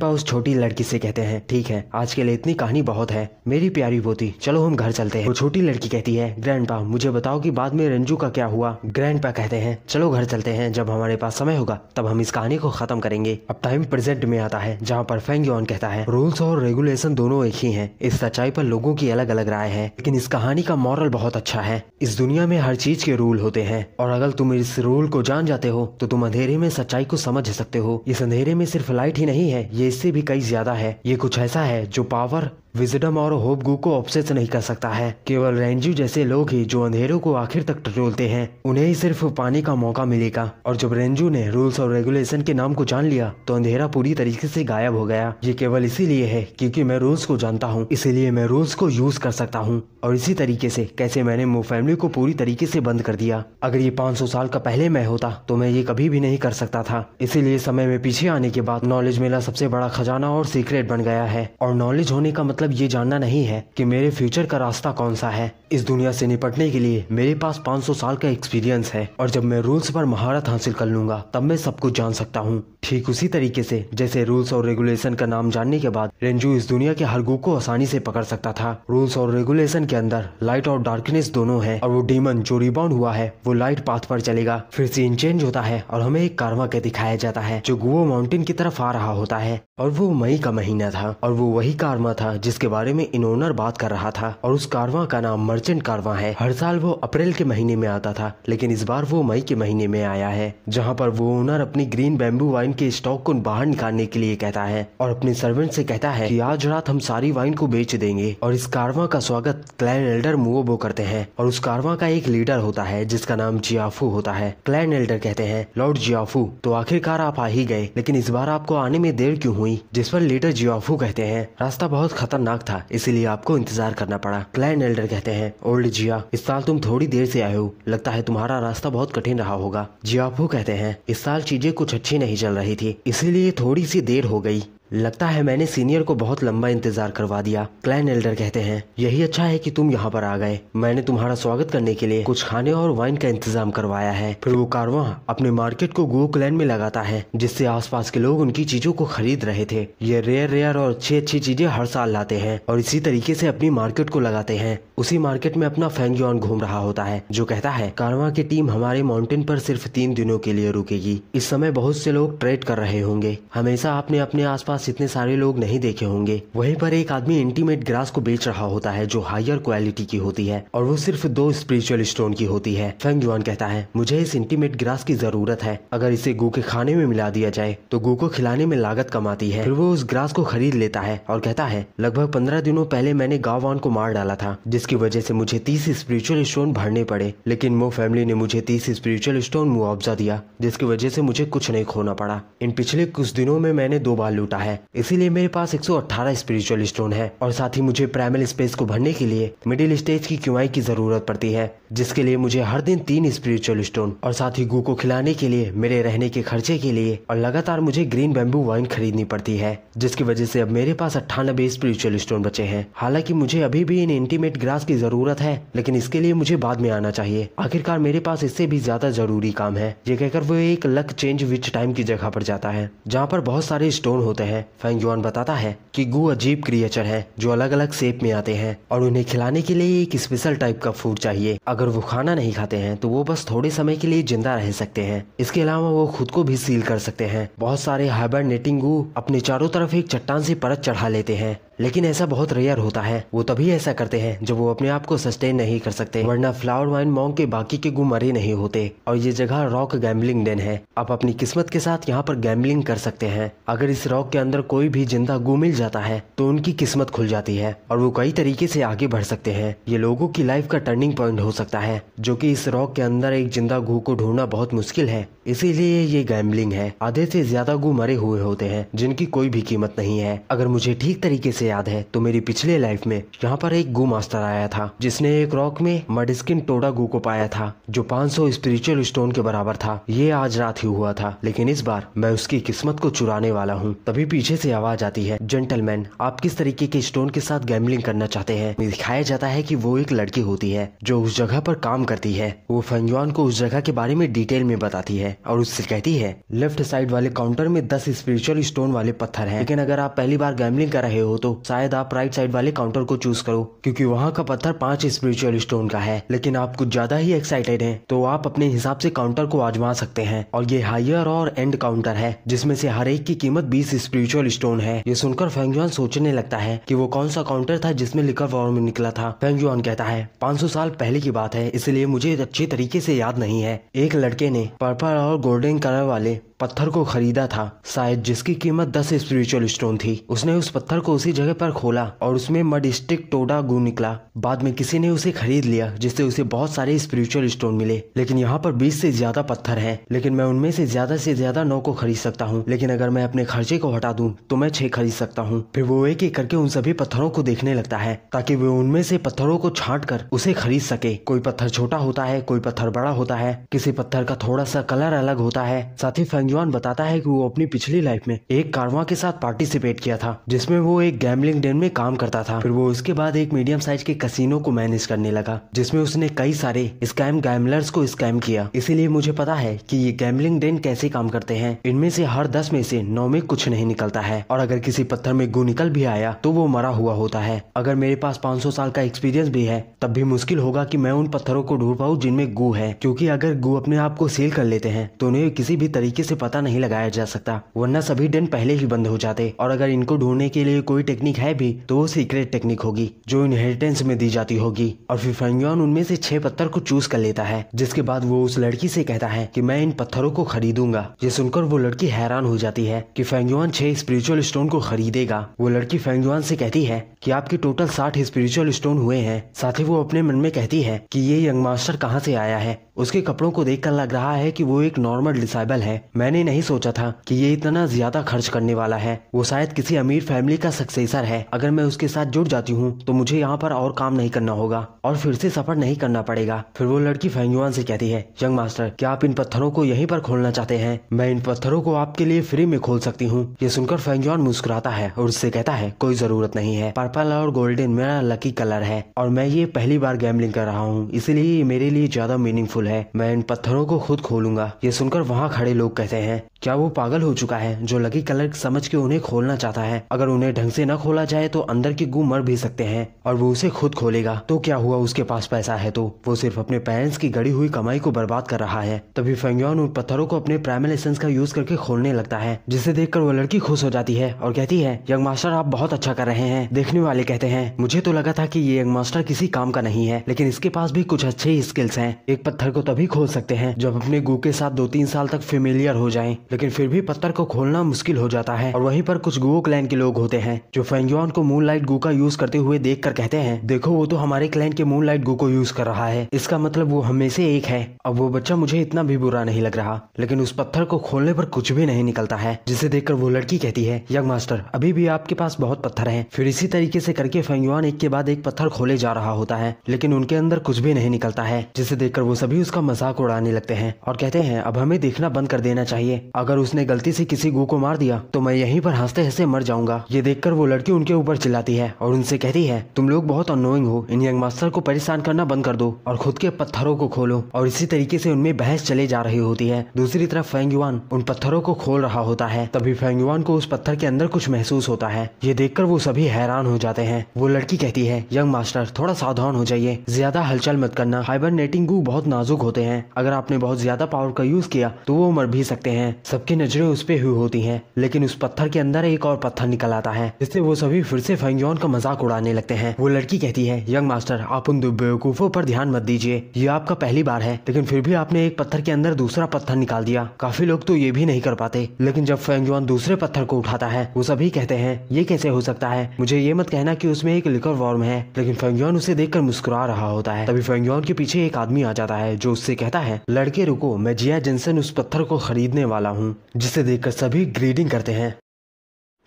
S1: पा उस छोटी लड़की से कहते हैं ठीक है आज के लिए इतनी कहानी बहुत है मेरी प्यारी पोती चलो हम घर चलते हैं वो छोटी लड़की कहती है ग्रैंड मुझे बताओ कि बाद में रंजू का क्या हुआ ग्रैंड कहते हैं चलो घर चलते हैं जब हमारे पास समय समय होगा तब हम इस कहानी को खत्म करेंगे अब टाइम प्रेजेंट में आता है जहाँ पर फेंग योन कहता है रूल्स और रेगुलेशन दोनों एक ही है इस सच्चाई पर लोगों की अलग अलग राय है लेकिन इस कहानी का मॉरल बहुत अच्छा है इस दुनिया में हर चीज के रूल होते हैं और अगर तुम इस रूल को जान जाते हो तो तुम अंधेरे में सच्चाई को समझ सकते हो इस अंधेरे में सिर्फ लाइट ही नहीं है ये इससे भी कई ज्यादा है ये कुछ ऐसा है जो पावर विजडम और होप गु को ऑप्शेस नहीं कर सकता है केवल रेंजू जैसे लोग ही जो अंधेरों को आखिर तक टटोलते हैं उन्हें ही सिर्फ पाने का मौका मिलेगा और जब रेंजू ने रूल्स और रेगुलेशन के नाम को जान लिया तो अंधेरा पूरी तरीके से गायब हो गया ये केवल इसीलिए है क्योंकि मैं रूल्स को जानता हूँ इसीलिए मैं रूल्स को यूज कर सकता हूँ और इसी तरीके से कैसे मैंने मो फैमिली को पूरी तरीके से बंद कर दिया अगर ये पाँच साल का पहले मैं होता तो मैं ये कभी भी नहीं कर सकता था इसीलिए समय में पीछे आने के बाद नॉलेज मेरा सबसे बड़ा खजाना और सीक्रेट बन गया है और नॉलेज होने का मतलब मतलब ये जानना नहीं है कि मेरे फ्यूचर का रास्ता कौन सा है इस दुनिया से निपटने के लिए मेरे पास 500 साल का एक्सपीरियंस है और जब मैं रूल्स पर महारत हासिल कर लूंगा तब मैं सब कुछ जान सकता हूँ ठीक उसी तरीके से जैसे रूल्स और रेगुलेशन का नाम जानने के बाद रेंजू इस दुनिया के हर गु को आसानी से पकड़ सकता था रूल्स और रेगुलेशन के अंदर लाइट और डार्कनेस दोनों है और वो डीमन जो रिबाउंड हुआ है वो लाइट पाथ पर चलेगा फिर सीन चेंज होता है और हमें एक कारवा के दिखाया जाता है जो गुओ माउंटेन की तरफ आ रहा होता है और वो मई का महीना था और वो वही कारवा था जिस जिसके बारे में इन ओनर बात कर रहा था और उस कारवा का नाम मर्चेंट कारवा है हर साल वो अप्रैल के महीने में आता था लेकिन इस बार वो मई के महीने में आया है जहाँ पर वो ओनर अपनी ग्रीन बैम्बू वाइन के स्टॉक को बाहर निकालने के लिए कहता है और अपने सर्वेंट से कहता है कि आज रात हम सारी वाइन को बेच देंगे और इस कारवा का स्वागत क्लैन एल्डर मुओबो करते हैं और उस कारवा का एक लीडर होता है जिसका नाम जियाफू होता है क्लैन एल्डर कहते हैं लॉर्ड जियाफू तो आखिरकार आप आ ही गए लेकिन इस बार आपको आने में देर क्यों हुई जिस पर लीडर जियाफू कहते हैं रास्ता बहुत खतरनाक खतरनाक था इसीलिए आपको इंतजार करना पड़ा क्लाइन एल्डर कहते हैं ओल्ड जिया इस साल तुम थोड़ी देर से आए हो लगता है तुम्हारा रास्ता बहुत कठिन रहा होगा जिया कहते हैं इस साल चीजें कुछ अच्छी नहीं चल रही थी इसीलिए थोड़ी सी देर हो गई लगता है मैंने सीनियर को बहुत लंबा इंतजार करवा दिया क्लैन एल्डर कहते हैं यही अच्छा है कि तुम यहाँ पर आ गए मैंने तुम्हारा स्वागत करने के लिए कुछ खाने और वाइन का इंतजाम करवाया है फिर वो कारवा अपने मार्केट को गो क्लैन में लगाता है जिससे आसपास के लोग उनकी चीजों को खरीद रहे थे ये रेयर रेयर और अच्छी अच्छी चीजें हर साल लाते हैं और इसी तरीके ऐसी अपनी मार्केट को लगाते हैं उसी मार्केट में अपना फैंगजॉन घूम रहा होता है जो कहता है कारवा की टीम हमारे माउंटेन आरोप सिर्फ तीन दिनों के लिए रुकेगी इस समय बहुत से लोग ट्रेड कर रहे होंगे हमेशा अपने अपने आस आसपास इतने सारे लोग नहीं देखे होंगे वहीं पर एक आदमी इंटीमेट ग्रास को बेच रहा होता है जो हायर क्वालिटी की होती है और वो सिर्फ दो स्पिरिचुअल स्टोन की होती है फेंग जुआन कहता है मुझे इस इंटीमेट ग्रास की जरूरत है अगर इसे गु के खाने में मिला दिया जाए तो गु को खिलाने में लागत कम आती है फिर वो उस ग्रास को खरीद लेता है और कहता है लगभग पंद्रह दिनों पहले मैंने गाँव को मार डाला था जिसकी वजह से मुझे तीस स्पिरिचुअल स्टोन भरने पड़े लेकिन मो फैमिली ने मुझे तीस स्पिरिचुअल स्टोन मुआवजा दिया जिसकी वजह से मुझे कुछ नहीं खोना पड़ा इन पिछले कुछ दिनों में मैंने दो बार लूटा है है इसीलिए मेरे पास 118 स्पिरिचुअल स्टोन है और साथ ही मुझे प्राइमल स्पेस को भरने के लिए मिडिल स्टेज की क्यूआई की जरूरत पड़ती है जिसके लिए मुझे हर दिन तीन स्पिरिचुअल स्टोन और साथ ही गू को खिलाने के लिए मेरे रहने के खर्चे के लिए और लगातार मुझे ग्रीन बेम्बू वाइन खरीदनी पड़ती है जिसकी वजह से अब मेरे पास अट्ठानबे स्पिरिचुअल स्टोन बचे हैं हालांकि मुझे अभी भी इन इंटीमेट ग्रास की जरूरत है लेकिन इसके लिए मुझे बाद में आना चाहिए आखिरकार मेरे पास इससे भी ज्यादा जरूरी काम है ये कहकर वो एक लक चेंज विच टाइम की जगह पर जाता है जहाँ पर बहुत सारे स्टोन होते हैं है जुआन बताता है कि गु अजीब क्रिएचर हैं जो अलग अलग शेप में आते हैं और उन्हें खिलाने के लिए एक स्पेशल टाइप का फूड चाहिए अगर वो खाना नहीं खाते हैं तो वो बस थोड़े समय के लिए जिंदा रह सकते हैं इसके अलावा वो खुद को भी सील कर सकते हैं बहुत सारे नेटिंग गु अपने चारों तरफ एक चट्टान से परत चढ़ा लेते हैं लेकिन ऐसा बहुत रेयर होता है वो तभी ऐसा करते हैं जब वो अपने आप को सस्टेन नहीं कर सकते वरना फ्लावर वाइन मॉन्ग के बाकी के गुम मरे नहीं होते और ये जगह रॉक गैम्बलिंग डेन है आप अपनी किस्मत के साथ यहाँ पर गैम्बलिंग कर सकते हैं अगर इस रॉक के अंदर कोई भी जिंदा गु मिल जाता है तो उनकी किस्मत खुल जाती है और वो कई तरीके से आगे बढ़ सकते हैं ये लोगों की लाइफ का टर्निंग पॉइंट हो सकता है जो कि इस रॉक के अंदर एक जिंदा गु को ढूंढना बहुत मुश्किल है इसीलिए ये गैम्बलिंग है आधे से ज्यादा गु मरे हुए होते हैं जिनकी कोई भी कीमत नहीं है अगर मुझे ठीक तरीके से याद है तो मेरी पिछले लाइफ में यहाँ पर एक गु मास्टर आया था जिसने एक रॉक में मडस्किन टोडा गु को पाया था जो 500 स्पिरिचुअल स्टोन के बराबर था ये आज रात ही हुआ था लेकिन इस बार मैं उसकी किस्मत को चुराने वाला हूँ तभी पीछे से आवाज आती है जेंटलमैन आप किस तरीके के स्टोन के साथ गैम्बलिंग करना चाहते हैं दिखाया जाता है की वो एक लड़की होती है जो उस जगह पर काम करती है वो फंगयुआन को उस जगह के बारे में डिटेल में बताती है और उससे कहती है लेफ्ट साइड वाले काउंटर में दस स्पिरिचुअल स्टोन वाले पत्थर है लेकिन अगर आप पहली बार गैम्बलिंग कर रहे हो तो शायद आप राइट साइड वाले काउंटर को चूज करो क्योंकि वहाँ का पत्थर पांच स्पिरिचुअल स्टोन का है लेकिन आप कुछ ज्यादा ही एक्साइटेड हैं तो आप अपने हिसाब से काउंटर को आजमा सकते हैं और ये हायर और एंड काउंटर है जिसमे से हर एक की कीमत बीस स्पिरिचुअल स्टोन है ये सुनकर फेंगजुआन सोचने लगता है की वो कौन सा काउंटर था जिसमें लिकर वॉर में निकला था फेंगजुआन कहता है 500 साल पहले की बात है इसलिए मुझे अच्छे तरीके से याद नहीं है एक लड़के ने पर्पल और गोल्डन कलर वाले पत्थर को खरीदा था शायद जिसकी कीमत दस स्पिरिचुअल स्टोन थी उसने उस पत्थर को उसी जगह पर खोला और उसमें मड स्टिक टोडा गु निकला बाद में किसी ने उसे खरीद लिया जिससे उसे बहुत सारे स्पिरिचुअल स्टोन मिले लेकिन यहाँ पर बीस से ज्यादा पत्थर है लेकिन मैं उनमें से ज्यादा से ज्यादा नौ को खरीद सकता हूँ लेकिन अगर मैं अपने खर्चे को हटा दूँ तो मैं छह खरीद सकता हूँ फिर वो एक एक करके उन सभी पत्थरों को देखने लगता है ताकि वो उनमें से पत्थरों को छाट कर उसे खरीद सके कोई पत्थर छोटा होता है कोई पत्थर बड़ा होता है किसी पत्थर का थोड़ा सा कलर अलग होता है साथ ही फैंग गुंजवान बताता है कि वो अपनी पिछली लाइफ में एक कारवा के साथ पार्टिसिपेट किया था जिसमें वो एक गैम्बलिंग डेन में काम करता था फिर वो उसके बाद एक मीडियम साइज के कसिनो को मैनेज करने लगा जिसमें उसने कई सारे स्कैम गैमलर्स को स्कैम किया इसीलिए मुझे पता है कि ये गैम्बलिंग डेन कैसे काम करते हैं इनमें से हर दस में से नौ में कुछ नहीं निकलता है और अगर किसी पत्थर में गू निकल भी आया तो वो मरा हुआ होता है अगर मेरे पास 500 साल का एक्सपीरियंस भी है तब भी मुश्किल होगा कि मैं उन पत्थरों को ढूंढ पाऊँ जिनमें गु है क्योंकि अगर गु अपने आप को सील कर लेते हैं तो उन्हें किसी भी तरीके से पता नहीं लगाया जा सकता वरना सभी डेन पहले ही बंद हो जाते और अगर इनको ढूंढने के लिए कोई टेक्निक है भी तो वो सीक्रेट टेक्निक होगी जो इनहेरिटेंस में दी जाती होगी और फिर फंगियन उनमें से छह पत्थर को चूज कर लेता है जिसके बाद वो उस लड़की से कहता है की मैं इन पत्थरों को खरीदूंगा ये सुनकर वो लड़की हैरान हो जाती है की फेंगयुआन छह स्पिरिचुअल स्टोन को खरीदेगा वो लड़की फेंगयुआन से कहती है की आपके टोटल साठ स्पिरिचुअल स्टोन हुए हैं साथ ही वो अपने मन में कहती है की ये यंग मास्टर कहाँ से आया है उसके कपड़ों को देखकर लग रहा है कि वो एक नॉर्मल डिसाइबल है मैंने नहीं सोचा था कि ये इतना ज्यादा खर्च करने वाला है वो शायद किसी अमीर फैमिली का सक्सेसर है अगर मैं उसके साथ जुड़ जाती हूँ तो मुझे यहाँ पर और काम नहीं करना होगा और फिर से सफर नहीं करना पड़ेगा फिर वो लड़की फैंगुआन से कहती है यंग मास्टर क्या आप इन पत्थरों को यहीं पर खोलना चाहते हैं मैं इन पत्थरों को आपके लिए फ्री में खोल सकती हूँ ये सुनकर फैंगुआन मुस्कुराता है और उससे कहता है कोई जरूरत नहीं है पर्पल और गोल्डन मेरा लकी कलर है और मैं ये पहली बार गैमलिंग कर रहा हूँ इसीलिए मेरे लिए ज्यादा मीनिंगफुल है मैं इन पत्थरों को खुद खोलूंगा ये सुनकर वहाँ खड़े लोग कहते हैं क्या वो पागल हो चुका है जो लकी कलर समझ के उन्हें खोलना चाहता है अगर उन्हें ढंग से न खोला जाए तो अंदर के गु मर भी सकते हैं और वो उसे खुद खोलेगा तो क्या हुआ उसके पास पैसा है तो वो सिर्फ अपने पेरेंट्स की गड़ी हुई कमाई को बर्बाद कर रहा है तभी फेंगयोन उन पत्थरों को अपने प्राइमल एसेंस का यूज करके खोलने लगता है जिसे देख वो लड़की खुश हो जाती है और कहती है यंग मास्टर आप बहुत अच्छा कर रहे हैं देखने वाले कहते हैं मुझे तो लगा था की ये यंग मास्टर किसी काम का नहीं है लेकिन इसके पास भी कुछ अच्छे ही स्किल्स है एक पत्थर को तभी खोल सकते हैं जब अपने गु के साथ दो तीन साल तक फेमिलियर हो जाए लेकिन फिर भी पत्थर को खोलना मुश्किल हो जाता है और वहीं पर कुछ गुओ क्लैन के लोग होते हैं जो फेंगुआन को मून लाइट गु का यूज करते हुए देख कर कहते हैं देखो वो तो हमारे क्लैन के मून लाइट गु को यूज कर रहा है इसका मतलब वो हमें से एक है अब वो बच्चा मुझे इतना भी बुरा नहीं लग रहा लेकिन उस पत्थर को खोलने पर कुछ भी नहीं निकलता है जिसे देखकर वो लड़की कहती है यंग मास्टर अभी भी आपके पास बहुत पत्थर है फिर इसी तरीके से करके फेंगुआन एक के बाद एक पत्थर खोले जा रहा होता है लेकिन उनके अंदर कुछ भी नहीं निकलता है जिसे देखकर वो सभी उसका मजाक उड़ाने लगते हैं और कहते हैं अब हमें देखना बंद कर देना चाहिए अगर उसने गलती से किसी गु को मार दिया तो मैं यहीं पर हंसते हंसते मर जाऊंगा ये देखकर वो लड़की उनके ऊपर चिल्लाती है और उनसे कहती है तुम लोग बहुत अनोइंग हो इन यंग मास्टर को परेशान करना बंद कर दो और खुद के पत्थरों को खोलो और इसी तरीके से उनमें बहस चले जा रही होती है दूसरी तरफ फेंगयुआन उन पत्थरों को खोल रहा होता है तभी फेंगयुआन को उस पत्थर के अंदर कुछ महसूस होता है ये देख वो सभी हैरान हो जाते हैं वो लड़की कहती है यंग मास्टर थोड़ा सावधान हो जाइए ज्यादा हलचल मत करना नेटिंग गु बहुत नाजुक होते हैं अगर आपने बहुत ज्यादा पावर का यूज किया तो वो मर भी सकते हैं सबकी नजरें उस पर हुई होती हैं लेकिन उस पत्थर के अंदर एक और पत्थर निकल आता है जिससे वो सभी फिर से फंगयोन का मजाक उड़ाने लगते हैं वो लड़की कहती है यंग मास्टर आप उन बेवकूफों पर ध्यान मत दीजिए ये आपका पहली बार है लेकिन फिर भी आपने एक पत्थर के अंदर दूसरा पत्थर निकाल दिया काफी लोग तो ये भी नहीं कर पाते लेकिन जब फंगयोन दूसरे पत्थर को उठाता है वो सभी कहते हैं ये कैसे हो सकता है मुझे ये मत कहना की उसमें एक लिकर वॉर्म है लेकिन फंगयोन उसे कर मुस्कुरा रहा होता है तभी फंगयोन के पीछे एक आदमी आ जाता है जो उससे कहता है लड़के रुको मैं जिया जेंसन उस पत्थर को खरीदने वाला हूँ हूँ जिसे देखकर सभी ग्रेडिंग करते हैं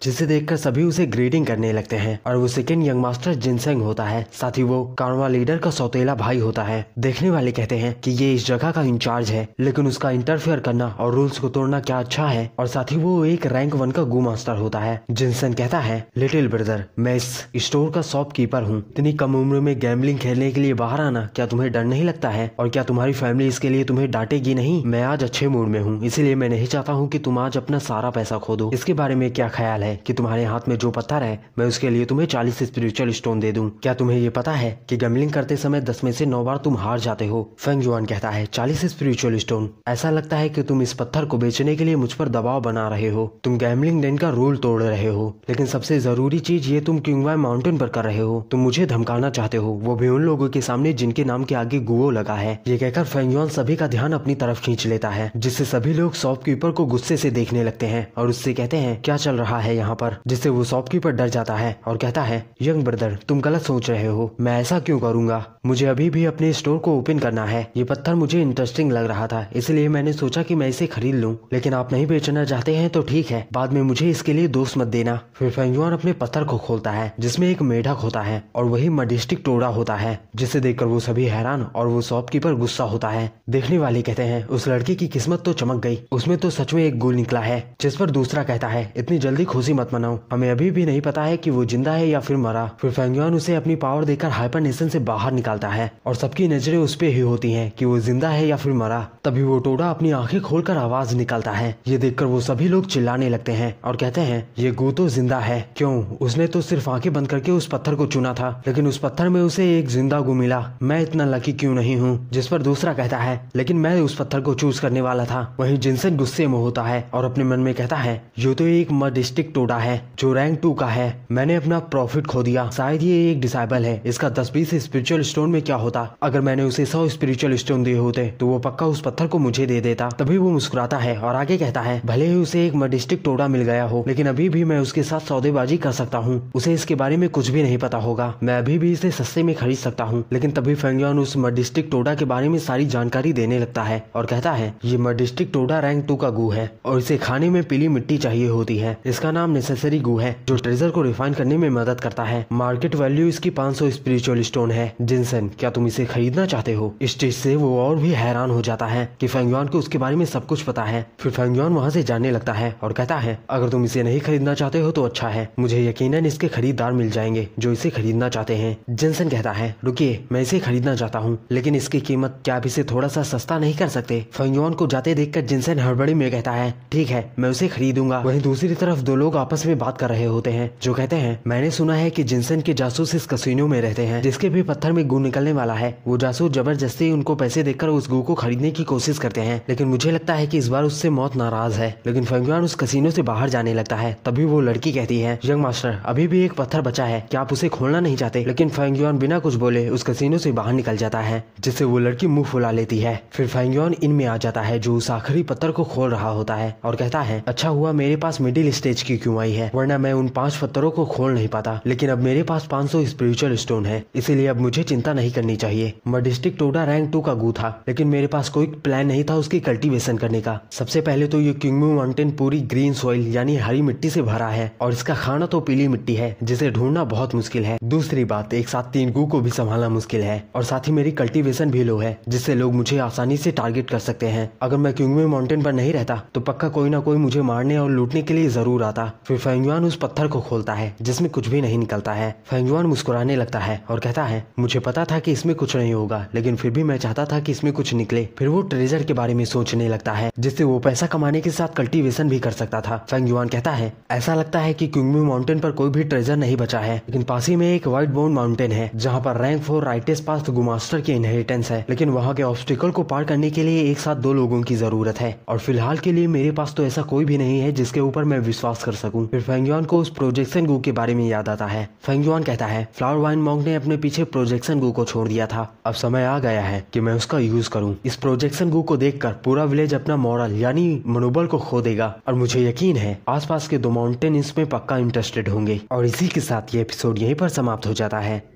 S1: जिसे देखकर सभी उसे ग्रेडिंग करने लगते हैं और वो सेकेंड यंग मास्टर जिनसेंग होता है साथ ही वो कारवा लीडर का सौतेला भाई होता है देखने वाले कहते हैं कि ये इस जगह का इंचार्ज है लेकिन उसका इंटरफेयर करना और रूल्स को तोड़ना क्या अच्छा है और साथ ही वो एक रैंक वन का गो मास्टर होता है जिनसेंग कहता है लिटिल ब्रदर मैं इस स्टोर का शॉप कीपर हूँ इतनी कम उम्र में गैमलिंग खेलने के लिए बाहर आना क्या तुम्हें डर नहीं लगता है और क्या तुम्हारी फैमिली इसके लिए तुम्हें डांटेगी नहीं मैं आज अच्छे मूड में हूँ इसीलिए मैं नहीं चाहता हूँ की तुम आज अपना सारा पैसा खो दो इसके बारे में क्या ख्याल है कि तुम्हारे हाथ में जो पत्थर है मैं उसके लिए तुम्हें चालीस स्पिरिचुअल स्टोन दे दूं क्या तुम्हें ये पता है कि गमलिंग करते समय दस में से नौ बार तुम हार जाते हो फेंग जुआन कहता है चालीस स्पिरिचुअल स्टोन ऐसा लगता है कि तुम इस पत्थर को बेचने के लिए मुझ पर दबाव बना रहे हो तुम गैमलिंग डेन का रोल तोड़ रहे हो लेकिन सबसे जरूरी चीज ये तुम क्यूंगवाई माउंटेन पर कर रहे हो तुम मुझे धमकाना चाहते हो वो भी उन लोगों के सामने जिनके नाम के आगे गुओ लगा है ये कहकर फेंगयुआन सभी का ध्यान अपनी तरफ खींच लेता है जिससे सभी लोग शॉपकीपर को गुस्से से देखने लगते हैं और उससे कहते हैं क्या चल रहा है है यहाँ पर जिससे वो शॉपकीपर डर जाता है और कहता है यंग ब्रदर तुम गलत सोच रहे हो मैं ऐसा क्यों करूंगा मुझे अभी भी अपने स्टोर को ओपन करना है ये पत्थर मुझे इंटरेस्टिंग लग रहा था इसलिए मैंने सोचा की मैं इसे खरीद लूँ लेकिन आप नहीं बेचना चाहते हैं तो ठीक है बाद में मुझे इसके लिए दोस्त मत देना फिर फैंगुआन अपने पत्थर को खोलता है जिसमे एक मेढक होता है और वही मडिस्टिक टोड़ा होता है जिसे देखकर वो सभी हैरान और वो शॉपकीपर गुस्सा होता है देखने वाले कहते हैं उस लड़की की किस्मत तो चमक गई उसमें तो सच में एक गोल निकला है जिस पर दूसरा कहता है इतनी जल्दी खुश मायूसी मत मनाओ हमें अभी भी नहीं पता है कि वो जिंदा है या फिर मरा फिर फैंगयुआन उसे अपनी पावर देकर हाइपरनेशन से बाहर निकालता है और सबकी नजरें उस पर ही होती हैं कि वो जिंदा है या फिर मरा तभी वो टोडा अपनी आंखें खोलकर आवाज निकालता है ये देखकर वो सभी लोग चिल्लाने लगते हैं और कहते हैं ये तो जिंदा है क्यों उसने तो सिर्फ आंखें बंद करके उस पत्थर को चुना था लेकिन उस पत्थर में उसे एक जिंदा गो मिला मैं इतना लकी क्यूँ नहीं हूँ जिस पर दूसरा कहता है लेकिन मैं उस पत्थर को चूज करने वाला था वही जिनसेन गुस्से में होता है और अपने मन में कहता है यू तो एक मडिस्टिक टोटा है जो रैंक टू का है मैंने अपना प्रॉफिट खो दिया शायद ये एक डिसाइबल है इसका दस बीस स्पिरिचुअल स्टोन में क्या होता अगर मैंने उसे सौ स्पिरिचुअल स्टोन दिए होते तो वो पक्का उस पत्थर को मुझे दे देता तभी वो मुस्कुराता है और आगे कहता है भले ही उसे एक मडिस्टिक टोड़ा मिल गया हो लेकिन अभी भी मैं उसके साथ सौदेबाजी कर सकता हूँ उसे इसके बारे में कुछ भी नहीं पता होगा मैं अभी भी इसे सस्ते में खरीद सकता हूँ लेकिन तभी फैंग उस मडिस्टिक टोडा के बारे में सारी जानकारी देने लगता है और कहता है ये मडिस्टिक टोडा रैंक टू का गु है और इसे खाने में पीली मिट्टी चाहिए होती है इसका नाम नाम नेसेसरी गु है जो ट्रेजर को रिफाइन करने में मदद करता है मार्केट वैल्यू इसकी 500 स्पिरिचुअल स्टोन है जिनसन क्या तुम इसे खरीदना चाहते हो स्टेज से वो और भी हैरान हो जाता है कि फेंगयुआन को उसके बारे में सब कुछ पता है फिर फेंगयुआन वहाँ से जाने लगता है और कहता है अगर तुम इसे नहीं खरीदना चाहते हो तो अच्छा है मुझे यकीन इसके खरीदार मिल जाएंगे जो इसे खरीदना चाहते हैं जिनसन कहता है रुकिए मैं इसे खरीदना चाहता हूँ लेकिन इसकी कीमत क्या आप इसे थोड़ा सा सस्ता नहीं कर सकते फेंगयुआन को जाते देखकर जिनसन हड़बड़ी में कहता है ठीक है मैं उसे खरीदूंगा वहीं दूसरी तरफ दो लोग लोग आपस में बात कर रहे होते हैं जो कहते हैं मैंने सुना है कि जिनसन के जासूस इस कसीनो में रहते हैं जिसके भी पत्थर में गु निकलने वाला है वो जासूस जबरदस्ती उनको पैसे देकर उस गु को खरीदने की कोशिश करते हैं लेकिन मुझे लगता है की इस बार उससे मौत नाराज है लेकिन फंगवान उस कसीनो ऐसी बाहर जाने लगता है तभी वो लड़की कहती है यंग मास्टर अभी भी एक पत्थर बचा है क्या आप उसे खोलना नहीं चाहते लेकिन फैंगियन बिना कुछ बोले उस कसीनो ऐसी बाहर निकल जाता है जिससे वो लड़की मुंह फुला लेती है फिर फैंगियन इनमें आ जाता है जो उस आखिरी पत्थर को खोल रहा होता है और कहता है अच्छा हुआ मेरे पास मिडिल स्टेज की क्यों आई है वरना मैं उन पांच पत्थरों को खोल नहीं पाता लेकिन अब मेरे पास 500 स्पिरिचुअल स्टोन है इसीलिए अब मुझे चिंता नहीं करनी चाहिए मडिस्टिक टोडा रैंक टू का गु था लेकिन मेरे पास कोई प्लान नहीं था उसकी कल्टिवेशन करने का सबसे पहले तो ये किंगमू माउंटेन पूरी ग्रीन सॉइल यानी हरी मिट्टी ऐसी भरा है और इसका खाना तो पीली मिट्टी है जिसे ढूंढना बहुत मुश्किल है दूसरी बात एक साथ तीन गु को भी संभालना मुश्किल है और साथ ही मेरी कल्टिवेशन भी लो है जिससे लोग मुझे आसानी से टारगेट कर सकते हैं अगर मैं क्यूंगमे माउंटेन पर नहीं रहता तो पक्का कोई ना कोई मुझे मारने और लूटने के लिए जरूर आता फिर फेंगुआन उस पत्थर को खोलता है जिसमें कुछ भी नहीं निकलता है फेंगुआन मुस्कुराने लगता है और कहता है मुझे पता था कि इसमें कुछ नहीं होगा लेकिन फिर भी मैं चाहता था कि इसमें कुछ निकले फिर वो ट्रेजर के बारे में सोचने लगता है जिससे वो पैसा कमाने के साथ कल्टिवेशन भी कर सकता था फेंग कहता है ऐसा लगता है की क्यूंगमी माउंटेन पर कोई भी ट्रेजर नहीं बचा है लेकिन पासी में एक व्हाइट बोन माउंटेन है जहाँ पर रैंक फोर राइटेस पास गुमास्टर की इनहेरिटेंस है लेकिन वहाँ के ऑब्स्टिकल को पार करने के लिए एक साथ दो लोगों की जरूरत है और फिलहाल के लिए मेरे पास तो ऐसा कोई भी नहीं है जिसके ऊपर मैं विश्वास कर सकता सकूं फिर फेंगयुआन को उस प्रोजेक्शन गु के बारे में याद आता है फेंगयुआन कहता है फ्लावर वाइन मॉन्ग ने अपने पीछे प्रोजेक्शन गु को छोड़ दिया था अब समय आ गया है कि मैं उसका यूज करूँ इस प्रोजेक्शन गु को देखकर पूरा विलेज अपना मॉरल यानी मनोबल को खो देगा और मुझे यकीन है आसपास के दो माउंटेन इसमें पक्का इंटरेस्टेड होंगे और इसी के साथ ये एपिसोड यहीं पर समाप्त हो जाता है